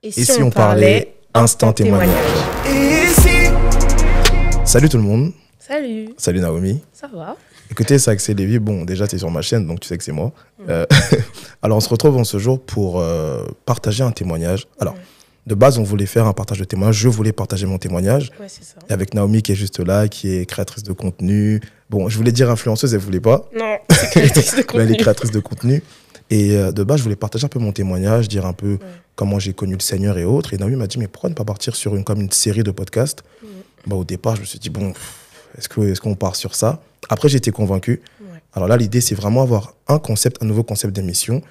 Et, si, on, parlait, instant témoignage. Salut tout le monde. Salut. Salut Naomi. Ça va Écoutez, c'est Lévi. Bon, déjà, tu es sur ma chaîne, donc tu sais que c'est moi. Euh, alors, on se retrouve en ce jour pour euh, partager un témoignage. Alors, de base, on voulait faire un partage de témoignage. Je voulais partager mon témoignage. Ouais, c'est ça. avec Naomi qui est juste là, qui est créatrice de contenu. Bon, je voulais dire influenceuse, elle voulait pas. Non, créatrice de contenu. elle est créatrice de contenu. Et euh, de base, je voulais partager un peu mon témoignage, dire un peu comment j'ai connu le Seigneur et autres. Et Naomi m'a dit, mais pourquoi ne pas partir sur une, comme une série de podcasts bah, Au départ, je me suis dit, bon, est-ce qu'on est qu'on part sur ça Après, j'étais convaincu. Alors là, l'idée, c'est vraiment avoir un concept, un nouveau concept d'émission.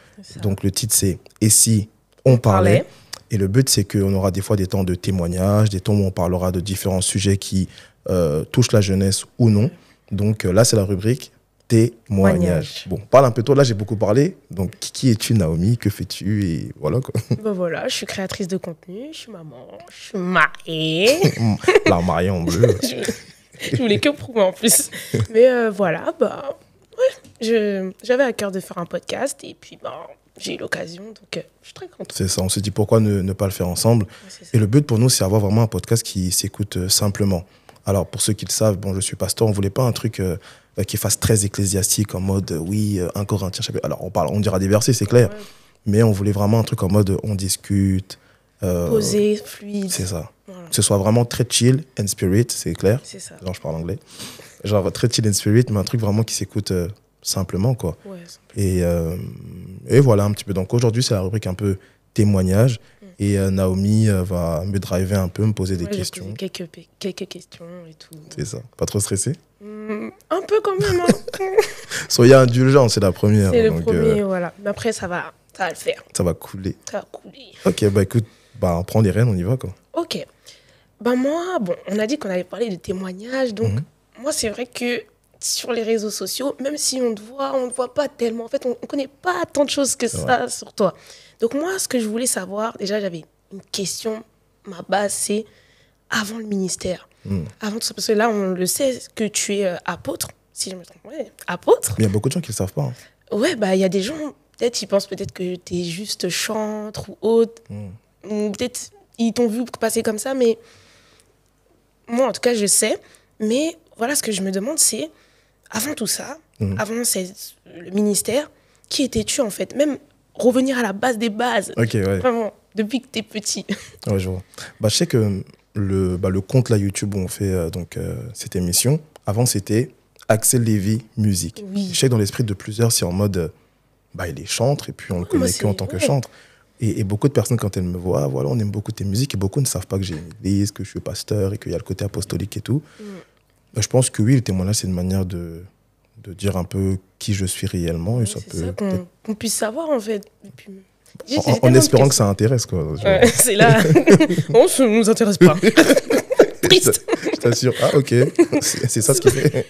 Donc le titre, c'est Et si on parlait. Et le but, c'est qu'on aura des fois des temps de témoignage, des temps où on parlera de différents sujets qui euh, touchent la jeunesse ou non. Donc euh, là, c'est la rubrique témoignage. Bon, parle un peu toi. Là, j'ai beaucoup parlé. Donc, qui es-tu, Naomi Que fais-tu Et voilà quoi. Ben voilà, je suis créatrice de contenu, je suis maman, je suis mariée. La mariée en bleu. je, voulais que pour moi en plus. Mais euh, voilà, bah, ouais, j'avais à cœur de faire un podcast et puis bah, j'ai eu l'occasion, donc euh, je suis très contente. C'est ça, on s'est dit pourquoi ne, pas le faire ensemble. et le but pour nous, c'est avoir vraiment un podcast qui s'écoute euh, simplement. Alors, pour ceux qui le savent, bon, je suis pasteur, on voulait pas un truc. Euh, qui fasse très ecclésiastique en mode euh, oui, euh, un Corinthien, chapitre. Alors on parle, on dira des versets, c'est clair. Mais on voulait vraiment un truc en mode on discute. Posé, fluide. C'est ça. Que ce soit vraiment très chill and spirit, c'est clair. C'est ça. Non, je parle anglais. Genre, très chill and spirit, mais un truc vraiment qui s'écoute simplement, quoi. Et, et voilà un petit peu. Donc aujourd'hui, c'est la rubrique un peu témoignage. Et euh, Naomi euh, va me driver un peu, me poser des questions. Quelques, quelques, questions et tout. C'est ça. Pas trop stressé mmh, Un peu quand même. Hein. Soyez indulgents, c'est la première. C'est le premier, euh, voilà. Mais après, ça va, ça va le faire. Ça va couler. Ça va couler. Ok, bah écoute, bah, on prend les rênes, on y va quoi. Ok. Bah moi, bon, on a dit qu'on allait parler de témoignages, donc mhm. moi, c'est vrai que sur les réseaux sociaux, même si on te voit, on ne te voit pas tellement. En fait, on ne connaît pas tant de choses que ça sur toi. Donc moi, ce que je voulais savoir, déjà j'avais une question, ma base c'est avant le ministère, hmm. avant tout ça, parce que là on le sait que tu es euh, apôtre, si je me trompe, Oui. apôtre. Il y a beaucoup de gens qui ne savent pas. Oui, hein. Ouais, bah il y a des gens, peut-être ils pensent peut-être que tu es juste chantre ou autre, hmm. Ou peut-être ils t'ont vu passer comme ça, mais moi en tout cas je sais, mais voilà ce que je me demande c'est avant tout ça, hmm. avant le ministère, qui étais-tu en fait Même revenir à la base des bases. Ok, ouais. depuis que t'es petit. Ah ouais, je vois. Bah, je sais que le, bah, le compte là, YouTube où on fait euh, donc, euh, cette émission, avant c'était Axel Lévy Musique. Je sais que dans l'esprit de plusieurs, c'est en mode euh, bah, il est chantre et puis on le ah, connaît qu'en tant que chantre. Et, beaucoup de personnes, quand elles me voient, voilà, on aime beaucoup tes musiques et beaucoup ne savent pas que j'ai une église, que je suis pasteur et qu'il y a le côté apostolique et tout. Mm. Bah, je pense que oui, le témoignage, c'est une manière de, de dire un peu qui je suis réellement. Et ça peut. Qu'on puisse savoir, en fait. En, espérant que ça intéresse, quoi. c'est là. on ne nous intéresse pas. Triste. Je t'assure. Ah, ok. C'est ça ce qui fait.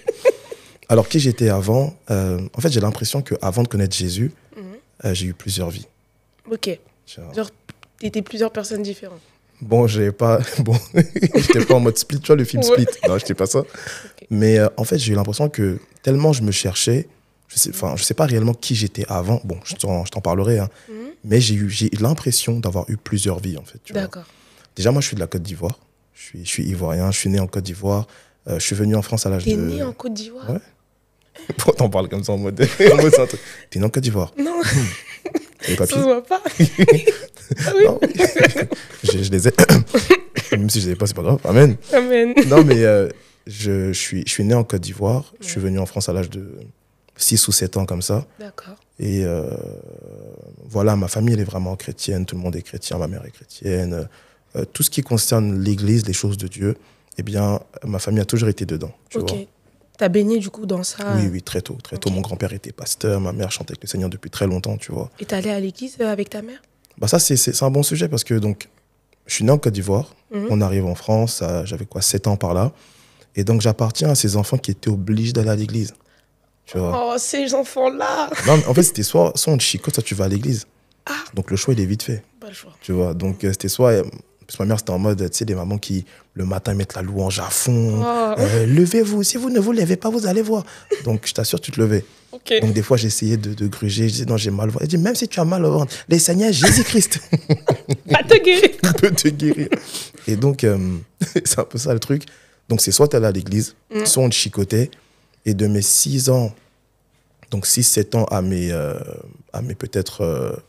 Alors, qui j'étais avant euh, En fait, j'ai l'impression qu'avant de connaître Jésus, mhm. euh, j'ai eu plusieurs vies. Ok. Genre, tu plusieurs personnes différentes. Bon, j'ai pas. Bon, j'étais pas en mode split, tu vois, le film split. Non, j'étais pas ça. Mais euh, en fait, j'ai eu l'impression que tellement je me cherchais, je sais, sais pas réellement qui j'étais avant. Bon, je t'en, parlerai, hein. Mhm. mais j'ai eu, j'ai l'impression d'avoir eu plusieurs vies en fait. D'accord. Déjà, moi, je suis de la Côte d'Ivoire. Je suis, ivoirien. Je suis né en Côte d'Ivoire. Euh, je suis venu en France à l'âge de. T'es né en Côte d'Ivoire. Ouais. Pourquoi t'en parles comme ça en mode. T'es né en Côte d'Ivoire. Non. Les hmm. papiers. Ça se voit pas. Ah non, je, les ai. Même si je les ai pas, c'est pas grave. Amen. Amen. Non, mais euh, je, suis, je né en Côte d'Ivoire. Je suis venu en France à l'âge de 6 ou 7 ans, comme ça. D'accord. Et euh, voilà, ma famille, elle est vraiment chrétienne. Tout le monde est chrétien. Ma mère est chrétienne. Euh, tout ce qui concerne l'Église, les choses de Dieu, eh bien, ma famille a toujours été dedans. Tu T'as baigné du coup dans ça Oui, oui, très tôt. Très tôt, mon grand-père était pasteur, ma mère chantait avec le Seigneur depuis très longtemps, tu vois. Et t'es allé à l'église euh, avec ta mère Bah ça, c'est un bon sujet parce que donc, je suis né en Côte d'Ivoire, mhm. on arrive en France, j'avais quoi, 7 ans par là. Et donc, j'appartiens à ces enfants qui étaient obligés d'aller à l'église. Tu vois. Oh, ces enfants-là Non, en fait, c'était soit, soit on te chicote, soit tu vas à l'église. Ah. Donc, le choix, il est vite fait. Pas le choix. Tu vois, donc euh, c'était soit... Euh, parce que ma mère, c'était en mode, tu sais, des mamans qui, le matin, mettent la louange à fond. Oh. Euh, levez-vous. Si vous ne vous levez pas, vous allez voir. Donc, je t'assure, tu te levais. Donc, des fois, j'essayais de, de gruger. Je disais, non, j'ai mal au ventre. Elle dit, même si tu as mal au ventre, les Seigneurs, Jésus-Christ. Va te guérir. Il peut te guérir. Et donc, c'est un peu ça le truc. Donc, c'est soit allait à l'église, mm. soit on te chicotait. Et de mes 6 ans, donc 6-7 ans à mes, euh, à mes peut-être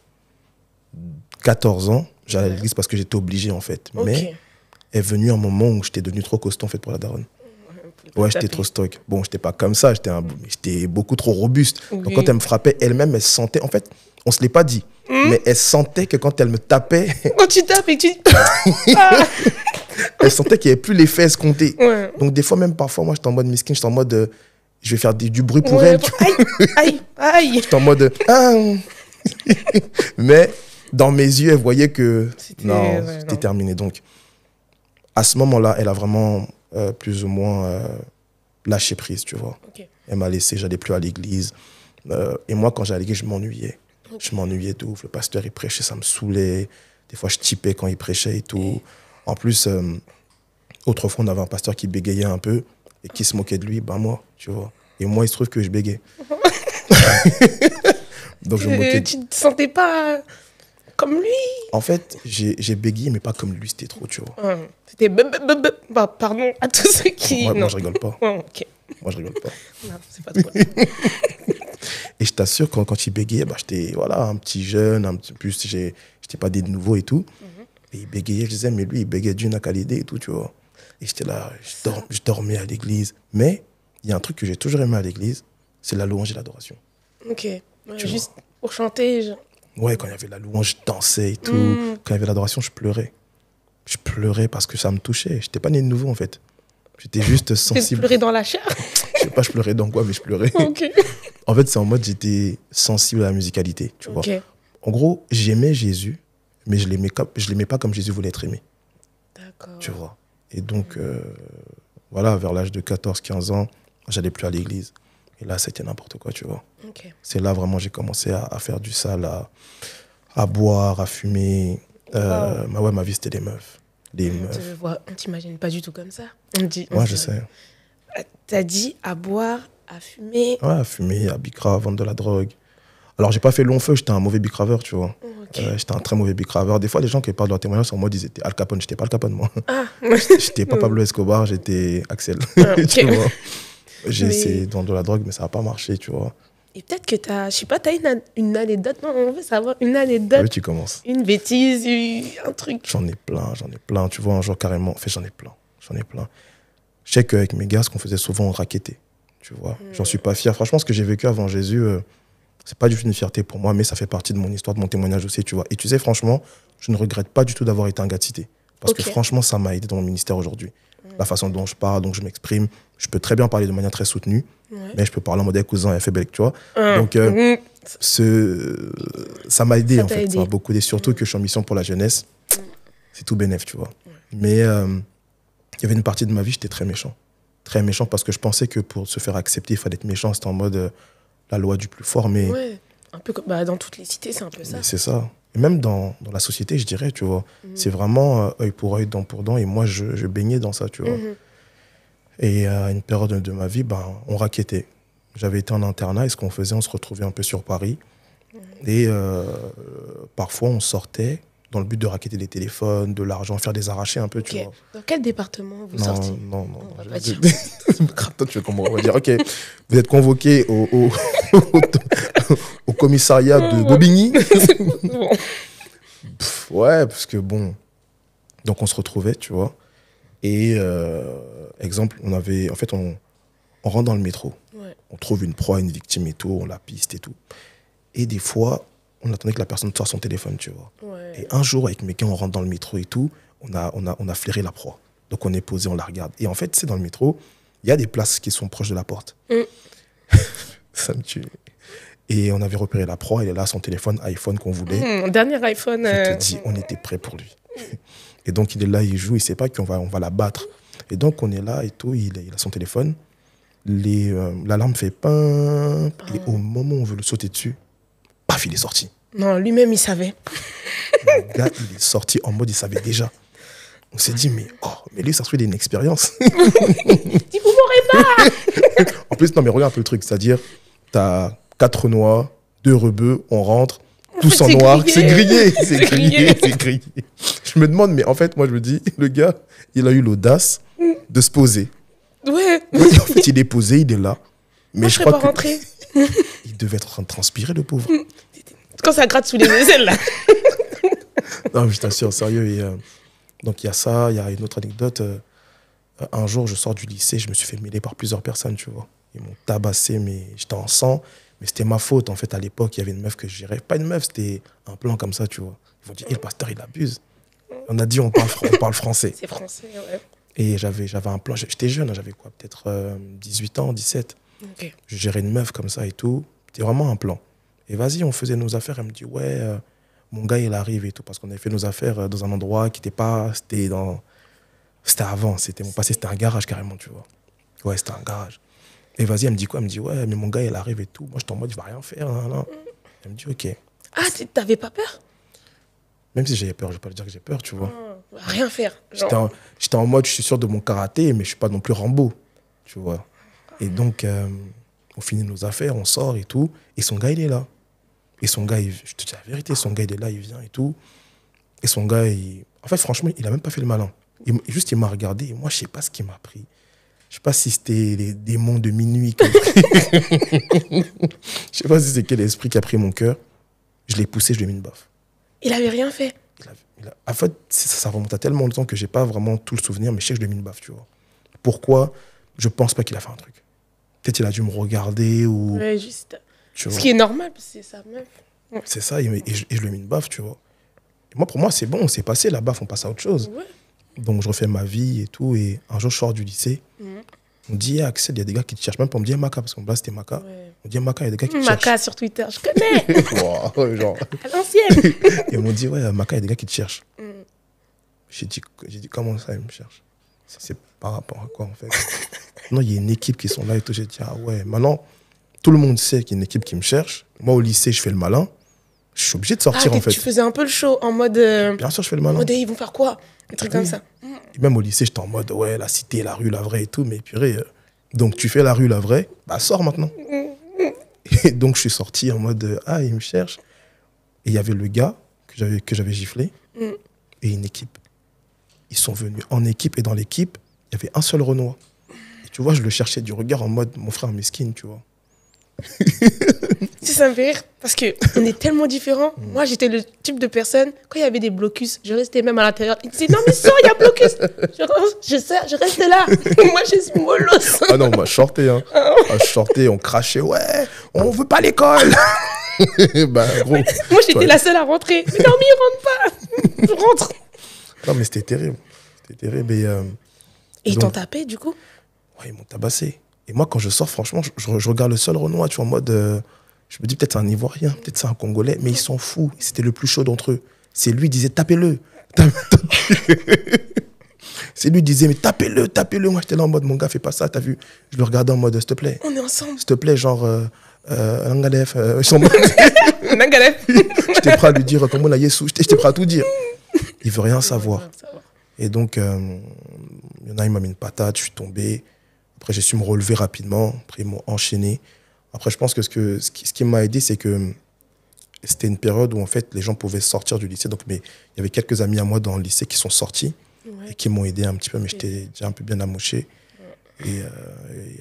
14 euh, ans, j'allais à l'église parce que j'étais obligé, en fait. Mais est venu un moment où j'étais devenu trop costaud, en fait, pour la daronne. Ouais, j'étais trop stock. Bon, j'étais pas comme ça, j'étais un... Mm. beaucoup trop robuste. Donc quand elle me frappait elle-même, elle sentait, en fait, on se l'est pas dit, mm. mais elle sentait que quand elle me tapait. Quand tu tapes et tu. Ah elle sentait qu'il n'y avait plus les fesses comptées. Donc, des fois, même parfois, moi, j'étais en mode miskin, j'étais en mode. Euh, je vais faire du bruit pour elle. Aïe, aïe, aïe. J'étais en mode. Euh, ah. Mais dans mes yeux, elle voyait que. Non, c'était terminé. Donc, à ce moment-là, elle a vraiment euh, plus ou moins lâché prise, tu vois. Elle m'a laissé, j'allais plus à l'église. et moi, quand j'allais à l'église, je m'ennuyais. Je m'ennuyais de Le pasteur, il prêchait, ça me saoulait. Des fois, je typais quand il prêchait et tout. En plus, euh, autrefois, on avait un pasteur qui bégayait un peu et qui se moquait de lui, ben moi, tu vois. Et moi, il se trouve que je bégayais. Donc, je me euh, moquais. Tu te sentais pas comme lui En fait, j'ai bégayé, mais pas comme lui, c'était trop, tu vois. c'était bah, pardon à tous ceux qui. Moi, moi je rigole pas. Moi, je rigole pas. Non, c'est pas et je t'assure, quand, quand il bégayait, bah, j'étais voilà, un petit jeune, un petit plus, j'étais pas des nouveaux et tout. Mhm. Et il bégayait, je disais, mais lui, il bégayait d'une qualité et tout, tu vois. Et j'étais là, je, je, dormais à l'église. Mais il y a un truc que j'ai toujours aimé à l'église, c'est la louange et l'adoration. Ok. juste pour chanter. Ouais, quand il y avait la louange, je dansais et tout. Mm. Quand il y avait l'adoration, je pleurais. Je pleurais parce que ça me touchait. Je n'étais pas né de nouveau, en fait. J'étais juste sensible. Tu pleurais dans la chair Je sais pas, je pleurais dans quoi, mais je pleurais. ok en fait, c'est en mode, j'étais sensible à la musicalité, tu vois. En gros, j'aimais Jésus, mais je ne je l'aimais pas comme Jésus voulait être aimé. D'accord. Tu vois. Et donc euh, voilà, vers l'âge de 14-15 ans, j'allais plus à l'église. Et là, c'était n'importe quoi, tu vois. C'est là vraiment j'ai commencé à, faire du sale, à, à boire, à fumer. Euh, ma, ouais, ma vie, c'était des meufs. Des on meufs. t'imagine pas du tout comme ça. On dit, Moi, ouais, je sais. Tu as dit à boire, à fumer. Ouais, à fumer, à bicra, à vendre de la drogue. Alors, j'ai pas fait long feu, j'étais un mauvais bicraveur, tu vois. Oh, euh, j'étais un très mauvais bicraveur. Des fois, les gens qui parlent de leur témoignage sur moi ils étaient Al Capone. J'étais pas Al Capone, moi. Ah. j'étais pas Pablo Escobar, j'étais Axel. Ah, tu vois. J'ai essayé essayé dans de la drogue, mais ça n'a pas marché, tu vois. Et peut-être que tu as, je sais pas, tu as une, anecdote. Non, on veut savoir une anecdote. Oui, tu commences. Une bêtise, un truc. J'en ai plein, j'en ai plein. Tu vois, un jour carrément, fait, j'en ai plein. J'en ai plein. Je sais qu'avec mes gars, ce qu'on faisait souvent, on raquettait. Tu vois, hmm. j'en suis pas fier. Franchement, ce que j'ai vécu avant Jésus. Euh, c'est pas du tout une fierté pour moi, mais ça fait partie de mon histoire, de mon témoignage aussi, tu vois. Et tu sais, franchement, je ne regrette pas du tout d'avoir été un gars de cité. Parce que franchement, ça m'a aidé dans mon ministère aujourd'hui. Mm. La façon dont je parle, dont je m'exprime, je peux très bien parler de manière très soutenue, mais je peux parler en mode eh, cousin, et faible, tu vois. Ah. Donc, euh, mm. ce, ça m'a aidé, en fait. Ça m'a beaucoup aidé, surtout mm. que je suis en mission pour la jeunesse. C'est tout bénéf, tu vois. Mais euh, il y avait une partie de ma vie, j'étais très méchant. Très méchant parce que je pensais que pour se faire accepter, il fallait être méchant. C'était en mode. Euh, la loi du plus fort. Mais... Ouais, un peu comme, bah, dans toutes les cités, c'est un peu ça. C'est ça. Et même dans, la société, je dirais, tu vois. Mhm. C'est vraiment euh, œil pour œil, dent pour dent. Et moi, je, baignais dans ça, tu vois. Mhm. Et à une période de ma vie, ben, on raquettait. J'avais été en internat et ce qu'on faisait, on se retrouvait un peu sur Paris. Mhm. Et euh, parfois, on sortait dans le but de raqueter des téléphones, de l'argent, faire des arrachés un peu, tu vois. Dans quel département vous sortez Non, non, non. pas Dire... Toi, tu veux comment On va dire, ok, vous êtes convoqué au, au, commissariat de Bobigny. ouais, parce que bon. Donc, on se retrouvait, tu vois. Et euh, exemple, on avait. En fait, on, on rentre dans le métro. On trouve une proie, une victime et tout, on la piste et tout. Et des fois, on attendait que la personne sorte son téléphone, tu vois. Et un jour, avec mes on rentre dans le métro et tout, on a, on a, on a flairé la proie. Donc on est posé, on la regarde. Et en fait, c'est dans le métro, il y a des places qui sont proches de la porte. Mm. ça me tue. Et on avait repéré la proie, il est là, son téléphone, iPhone qu'on voulait. Mon mm, dernier iPhone. Je te euh, dis, on était prêt pour lui. Mm. et donc il est là, il joue, il sait pas qu'on va, on va la battre. Et donc on est là et tout, il, a son téléphone. Euh, l'alarme fait pain. Et ah. au moment où on veut le sauter dessus, il est sorti. Non, lui-même, il savait. Le gars, il est sorti en mode, il savait déjà. On s'est dit, mais, oh, mais lui, ça se fait, une expérience. il vous pas En plus, non, mais regarde un peu le truc. C'est-à-dire, t'as quatre noix, deux rebeux, on rentre, tous en noir. C'est grillé, c'est grillé, c'est grillé. Je me demande, mais en fait, moi, je me dis, le gars, il a eu l'audace de se poser. Ouais. En fait, il est posé, il est là. Mais je, crois pas rentrer. il devait être en train de transpirer, le pauvre. Mm quand ça gratte sous les aisselles, là. non, mais je t'assure, sérieux. Et, euh, donc, il y a ça, il y a une autre anecdote. Euh, un jour, je sors du lycée, je me suis fait mêler par plusieurs personnes, tu vois. Ils m'ont tabassé, mais j'étais en sang. Mais c'était ma faute, en fait, à l'époque, il y avait une meuf que je gérais. Pas une meuf, c'était un plan comme ça, tu vois. Ils m'ont dit, hey, eh, le pasteur, il abuse. On a dit, on parle, français. C'est français, ouais. Et j'avais, j'avais un plan, j'étais jeune, hein, j'avais quoi, peut-être 18 euh, ans, 17. Je gérais une meuf comme ça et tout. C'était vraiment un plan. Et vas-y, on faisait nos affaires. Elle me dit, ouais, euh, mon gars, il arrive et tout. Parce qu'on avait fait nos affaires euh, dans un endroit qui n'était pas. C'était dans. C'était avant. C'était mon passé. C'était un garage carrément, tu vois. Ouais, c'était un garage. Et vas-y, elle me dit quoi Elle me dit, ouais, mais mon gars, il arrive et tout. Moi, je en mode, je vais rien faire. Elle me dit, ok. Ah, t'avais pas peur Même si j'avais peur, je ne vais pas lui dire que j'ai peur, tu vois. Ah, rien faire. J'étais en, mode, je suis sûr de mon karaté, mais je ne suis pas non plus Rambo, tu vois. Et donc, euh, on finit nos affaires, on sort et tout. Et son gars, il est là. Et son gars, je te dis la vérité, son gars, il est là, il vient et tout. Et son gars, en fait, franchement, il a même pas fait le malin. Il, juste, il m'a regardé et moi, je sais pas ce qui m'a pris. Je sais pas si c'était les démons de minuit. je sais pas si c'est quel esprit qui a pris mon cœur. Je l'ai poussé, je lui ai mis une baffe. Il avait rien fait. en fait, ça, remonte à tellement de temps que j'ai pas vraiment tout le souvenir, mais je sais que je lui ai mis une baffe, tu vois. Pourquoi Je pense pas qu'il a fait un truc. Peut-être il a dû me regarder ou. Ouais, juste. Ce qui est normal, c'est ça meuf. C'est ça, et, je, lui ai mis une baffe, tu vois. moi, pour moi, c'est bon, c'est passé la baffe, on passe à autre chose. Ouais. Donc, je refais ma vie et tout. Et un jour, je sors du lycée. Mm. On dit, Axel, il y a des gars qui te cherchent. Même pas, on me dit Maca parce que là, c'était Maka. On dit Maca il y a des gars qui te cherchent. Maka mm. sur Twitter, je connais. genre. À l'ancienne. et on me dit, ouais, Maca il y a des gars qui te cherchent. J'ai dit, dit, comment ça, ils me cherchent C'est par rapport à quoi, en fait Non, il y a une équipe qui sont là et tout. J'ai dit, ah ouais, maintenant, tout le monde sait qu'il y a une équipe qui me cherche. Moi, au lycée, je fais le malin. Je suis obligé de ah, sortir, en fait. Tu faisais un peu le show en mode. Euh, Bien sûr, je fais le malin. En mode, eh, ils vont faire quoi Des trucs comme ça. même au lycée, j'étais en mode, ouais, la cité, la rue, la vraie et tout. Mais purée, euh. donc tu fais la rue, la vraie, bah sors maintenant. et donc, je suis sorti en mode, euh, ah, ils me cherchent. Et il y avait le gars que j'avais giflé mm. et une équipe. Ils sont venus en équipe et dans l'équipe, il y avait un seul Renoir. Et tu vois, je le cherchais du regard en mode mon frère mesquine, tu vois sais ça me fait rire, parce qu'on est tellement différents. Mm. Moi, j'étais le type de personne, quand il y avait des blocus, je restais même à l'intérieur. Ils disait non, mais sors, il y a blocus. je, je, je restais là. moi, je suis molosse. ah non, moi, je sortais. Hein. Ah, ah je on crachait, ouais, on veut pas l'école. bah, moi, j'étais la seule à rentrer. Mais non, mais ils rentre pas. je rentre. Non, mais c'était terrible. C'était terrible. Et, euh, et ils t'ont tapé, du coup Ouais, ils m'ont tabassé. Et moi, quand je sors, franchement, je, regarde le seul Renoir, tu vois, en mode. Euh, je me dis, peut-être c'est un Ivoirien, peut-être c'est un Congolais, mais ils sont fous, C'était le plus chaud d'entre eux. C'est lui qui disait, tapez-le. c'est lui qui disait, mais tapez-le, tapez-le. Moi, j'étais là en mode, mon gars, fais pas ça, t'as vu. Je le regardais en mode, euh, s'il te plaît. On est ensemble. S'il te plaît, genre. Euh, euh, Nangalef, euh, Je t'ai prêt à lui dire comment la Je t'ai prêt à tout dire. Il veut rien savoir. Et donc, euh, il y en a, il m'a mis une patate, je suis tombé. Après, j'ai su me relever rapidement. Après, ils m'ont enchaîné. Après, je pense que ce, que, ce qui, ce qui m'a aidé, c'est que hum, c'était une période où, en fait, les gens pouvaient sortir du lycée. Donc, mais il y avait quelques amis à moi dans le lycée qui sont sortis et qui m'ont aidé un petit peu, mais j'étais déjà un peu bien amoché. Et, euh,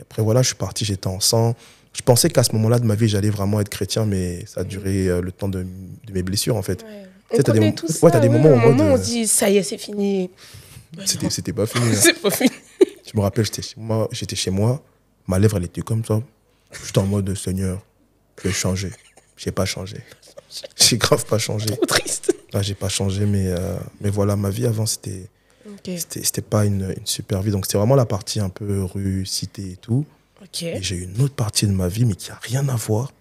après, voilà, je suis parti, j'étais en sang. Je pensais qu'à ce moment-là de ma vie, j'allais vraiment être chrétien, mais ça a mm. duré euh, le temps de, mes blessures, en fait. Ouais. On des, as des moments où on, euh, dit, ça y est, c'est fini. c'était pas fini. Hein. c'est pas fini. Je me rappelle, j'étais chez moi, j'étais chez moi, ma lèvre, elle était comme ça. J'étais en mode, Seigneur, je vais changer. J'ai pas changé. J'ai grave pas changé. Trop triste. Je ah, j'ai pas changé, mais, euh, mais voilà, ma vie avant, c'était. C'était pas une, super vie. Donc, c'était vraiment la partie un peu rue, cité et tout. Et j'ai eu une autre partie de ma vie, mais qui a rien à voir.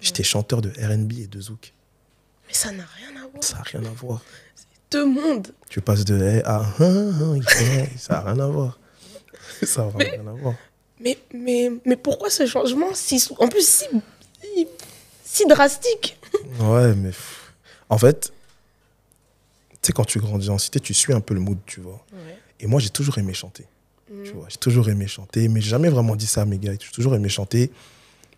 J'étais chanteur de RB et de Zouk. Mais ça n'a rien à voir. Ça n'a rien à voir. C'est deux mondes. Tu passes de eh, ah, hey hein, à hein, hein, ça n'a rien à voir. ça va mais, Mais, mais, pourquoi ce changement si, En plus, si, si, drastique. Ouais, mais en fait, tu sais, quand tu grandis en cité, tu suis un peu le mood, tu vois. Et moi, j'ai toujours aimé chanter. Mm. Tu vois, j'ai toujours aimé chanter, mais j'ai jamais vraiment dit ça à mes gars. J'ai toujours aimé chanter.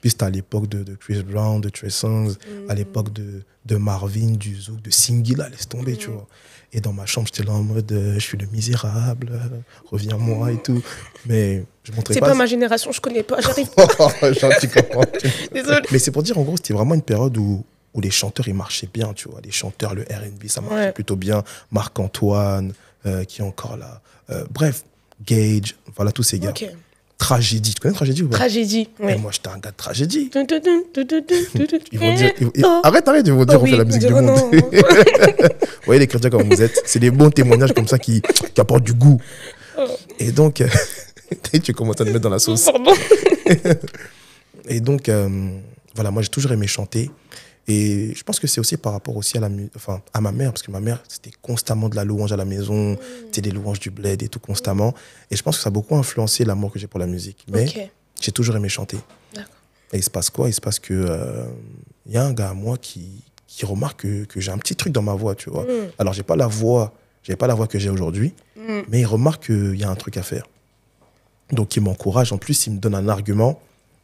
Puis c'était à l'époque de, de, Chris Brown, de Trey à mm. l'époque de, de, Marvin, du Zouk, de Singila, laisse tomber, tu mm. vois. Et dans ma chambre, j'étais là en mode euh, je suis le misérable, euh, reviens-moi et tout. Mais je montrais pas. C'est pas ma génération, je connais pas, j'arrive pas. Gentil, Désolé. Mais c'est pour dire, en gros, c'était vraiment une période où, où les chanteurs, ils marchaient bien, tu vois. Les chanteurs, le RB, ça marchait plutôt bien. Marc-Antoine, euh, qui est encore là. bref, Gage, voilà tous ces gars. OK. Tragédie. Tu connais Tragédie ou pas Tragédie, eh, oui. moi, j'étais un gars de Tragédie. ils vont dire, oh. arrête, arrête, ils vont dire, on fait la musique du oh, monde. vous voyez les chrétiens comme vous êtes. C'est des bons témoignages comme ça qui, apportent du goût. Oh. Et donc, euh, tu commences à te mettre dans la sauce. Et donc, euh, voilà, moi, j'ai toujours aimé chanter. Et je pense que c'est aussi par rapport aussi à, la, enfin, à ma mère, parce que ma mère, c'était constamment de la louange à la maison, mm. c'était des louanges du bled et tout constamment. Mm. Et je pense que ça a beaucoup influencé l'amour que j'ai pour la musique. Mais j'ai toujours aimé chanter. Et il se passe quoi Il se passe que euh, il y a un gars à moi qui, qui remarque que, j'ai un petit truc dans ma voix, tu vois. Mm. Alors j'ai pas la voix, j'ai pas la voix que j'ai aujourd'hui, mais il remarque qu'il y a un truc à faire. Donc il m'encourage. En plus, il me donne un argument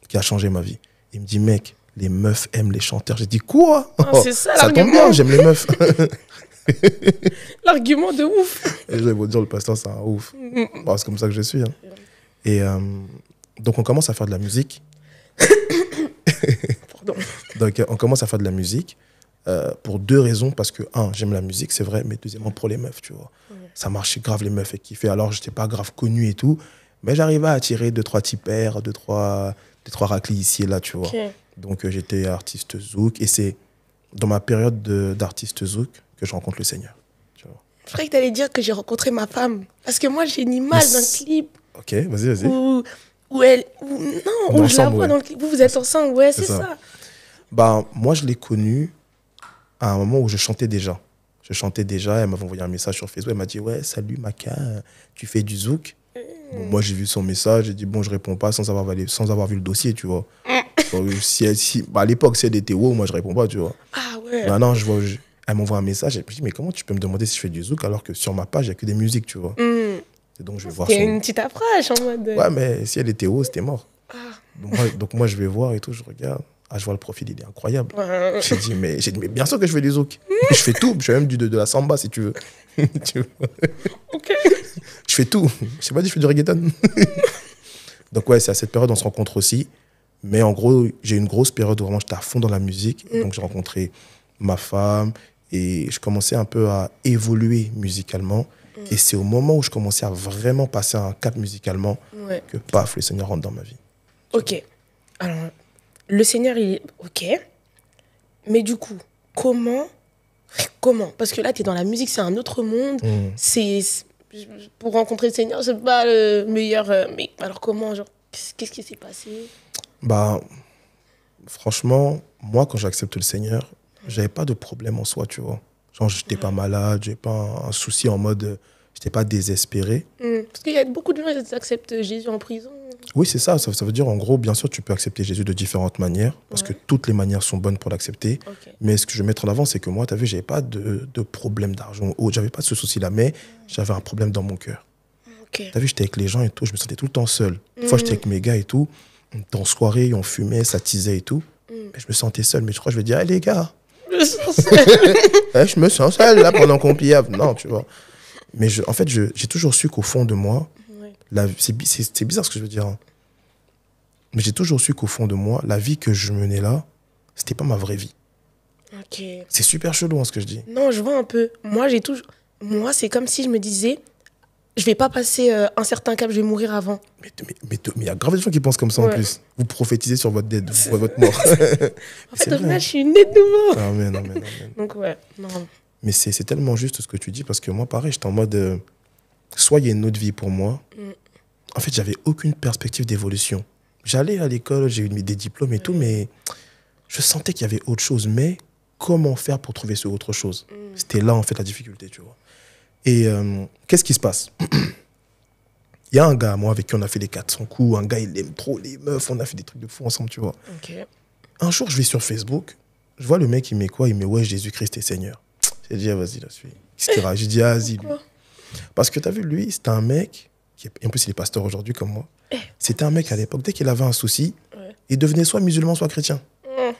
qui a changé ma vie. Il me dit, mec, les meufs aiment les chanteurs. J'ai dit quoi oh, ça, ça tombe bien, j'aime les meufs. L'argument de ouf. je vais vous dire, le pasteur, c'est un ouf. Mm, mm. c'est comme ça que je suis. Hein. Et euh, donc, on commence à faire de la musique. Pardon. donc, on commence à faire de la musique euh, pour deux raisons. Parce que, un, j'aime la musique, c'est vrai, mais deuxièmement, pour les meufs, tu vois. Ça marchait grave, les meufs, et kiffaient. Alors, je n'étais pas grave connu et tout, mais j'arrivais à attirer deux, trois types deux, trois, deux, trois raclis ici et là, tu vois. Donc euh, j'étais artiste zouk et c'est dans ma période d'artiste zouk que je rencontre le Seigneur. Je croyais que tu allais dire que j'ai rencontré ma femme. Parce que moi, j'ai mis mal d'un clip. Ok, vas-y, vas-y. Où, elle. non, on je la vois dans le clip. Vous, vous êtes ensemble, ouais, c'est ça. Bah, moi, je l'ai connue à un moment où je chantais déjà. Je chantais déjà, elle m'avait envoyé un message sur Facebook. Elle m'a dit Ouais, salut Maca, tu fais du zouk. Euh. moi, j'ai vu son message, j'ai dit Bon, je réponds pas sans avoir, sans avoir vu le dossier, tu vois. Mm si, elle, si bah, à l'époque, si elle était haut moi, je réponds pas, tu vois. Ah ouais. Bah, je vois, elle m'envoie un message, et me dit mais comment tu peux me demander si je fais du zouk alors que sur ma page, il n'y a que des musiques, tu vois. Hmm. donc, je vais voir. une petite approche en mode. Euh. Ouais, mais si elle était wow, c'était mort. Ah. Donc, moi, je vais voir et tout, je regarde. Ah, je vois le profil, il est incroyable. je J'ai dit, mais, dit, mais bien sûr que je fais du zouk. je fais tout. Je fais même du, de, la samba, si tu veux. ok. Je fais tout. Je sais pas dit, je fais du reggaeton. donc, ouais, c'est à cette période, on se rencontre aussi. Mais en gros, j'ai une grosse période où vraiment j'étais à fond dans la musique. Mm. Donc j'ai rencontré ma femme et je commençais un peu à évoluer musicalement. Mm. Et c'est au moment où je commençais à vraiment passer un cap musicalement que paf, le Seigneur rentre dans ma vie. Ok. Alors, le Seigneur, il est ok. Mais du coup, comment Comment Parce que là, tu es dans la musique, c'est un autre monde. Mm. C'est Pour rencontrer le Seigneur, c'est pas le meilleur. Euh, mais alors, comment Qu'est-ce qui s'est passé bah, franchement, moi, quand j'accepte le Seigneur, j'avais pas de problème en soi, tu vois. Genre, j'étais pas malade, j'ai pas un, souci en mode, j'étais pas désespéré. Mm. Parce qu'il y a beaucoup de gens qui acceptent Jésus en prison. Oui, c'est ça. ça. veut dire, en gros, bien sûr, tu peux accepter Jésus de différentes manières, parce que toutes les manières sont bonnes pour l'accepter. Mais ce que je veux mettre en avant, c'est que moi, tu as vu, j'avais pas de, problème d'argent, ou j'avais pas ce souci-là, mais j'avais un problème dans mon cœur. Tu as vu, j'étais avec les gens et tout, je me sentais tout le temps seul. Des fois, mm. j'étais avec mes gars et tout. Dans soirée, on fumait, ça tisait et tout. Mm. Mais je me sentais seul. Mais je crois que je vais dire, les gars. Je, eh, je me sens seul là pendant qu'on pliave. Non, tu vois. Mais en fait, j'ai toujours su qu'au fond de moi, c'est bizarre ce que je veux dire. Hein. Mais j'ai toujours su qu'au fond de moi, la vie que je menais là, c'était pas ma vraie vie. C'est super chelou hein, ce que je dis. Non, je vois un peu. Moi, j'ai toujours. Moi, c'est comme si je me disais, je vais pas passer euh, un certain cap, je vais mourir avant. Mais il y a grave des gens qui pensent comme ça en plus. Vous prophétisez sur votre, dead, votre mort. en fait, au je suis née de nouveau. Amen, amen, amen. Donc, ouais, non. Mais c'est tellement juste ce que tu dis parce que moi, pareil, j'étais en mode euh, soit il y a une autre vie pour moi. Mm. En fait, j'avais aucune perspective d'évolution. J'allais à l'école, j'ai eu des diplômes et tout, mm. mais je sentais qu'il y avait autre chose. Mais comment faire pour trouver ce autre chose mm. C'était là, en fait, la difficulté, tu vois. Et euh, qu'est-ce qui se passe Il y a un gars, moi, avec qui on a fait les 400 coups. Un gars, il aime trop les meufs. On a fait des trucs de fou ensemble, tu vois. Un jour, je vais sur Facebook. Je vois le mec, il met quoi Il met Ouais, Jésus-Christ est Seigneur. J'ai dit, ah, vas-y, là, suis. Qu'est-ce qu'il J'ai dit, ah, vas-y, lui. Parce que tu as vu, lui, c'était un mec. Qui est, en plus, il est pasteur aujourd'hui, comme moi. Eh. C'était un mec à l'époque, dès qu'il avait un souci, il devenait soit musulman, soit chrétien. Hmm.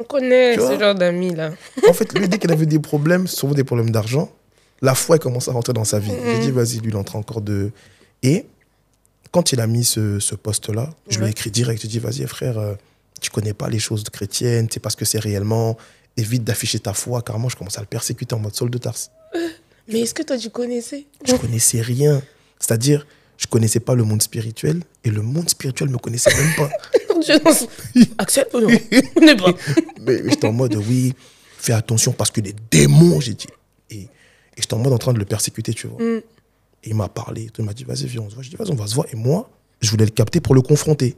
On connaît ce genre d'amis, là. En fait, lui, dès qu'il avait des problèmes, surtout des problèmes d'argent, la foi commence à rentrer dans sa vie. J'ai mm-hmm. dit, vas-y, lui, il entre encore de. Et quand il a mis ce, ce poste-là, je lui ai écrit direct. Je lui ai dit, vas-y, frère, euh, tu connais pas les choses chrétiennes, c'est parce que c'est réellement. Évite d'afficher ta foi, car moi, je commence à le persécuter en mode solde de Tarse. Mais est-ce que toi, tu connaissais Je connaissais rien. C'est-à-dire, je connaissais pas le monde spirituel et le monde spirituel me connaissait même pas. je non mais, mais j'étais en mode, oui, fais attention parce que les démons, j'ai dit. Et et j'étais en mode en train de le persécuter, tu vois. Mm. Et il m'a parlé, il m'a dit, vas-y, viens, on se voit. Je dis, vas-y, on va se voir. Et moi, je voulais le capter pour le confronter.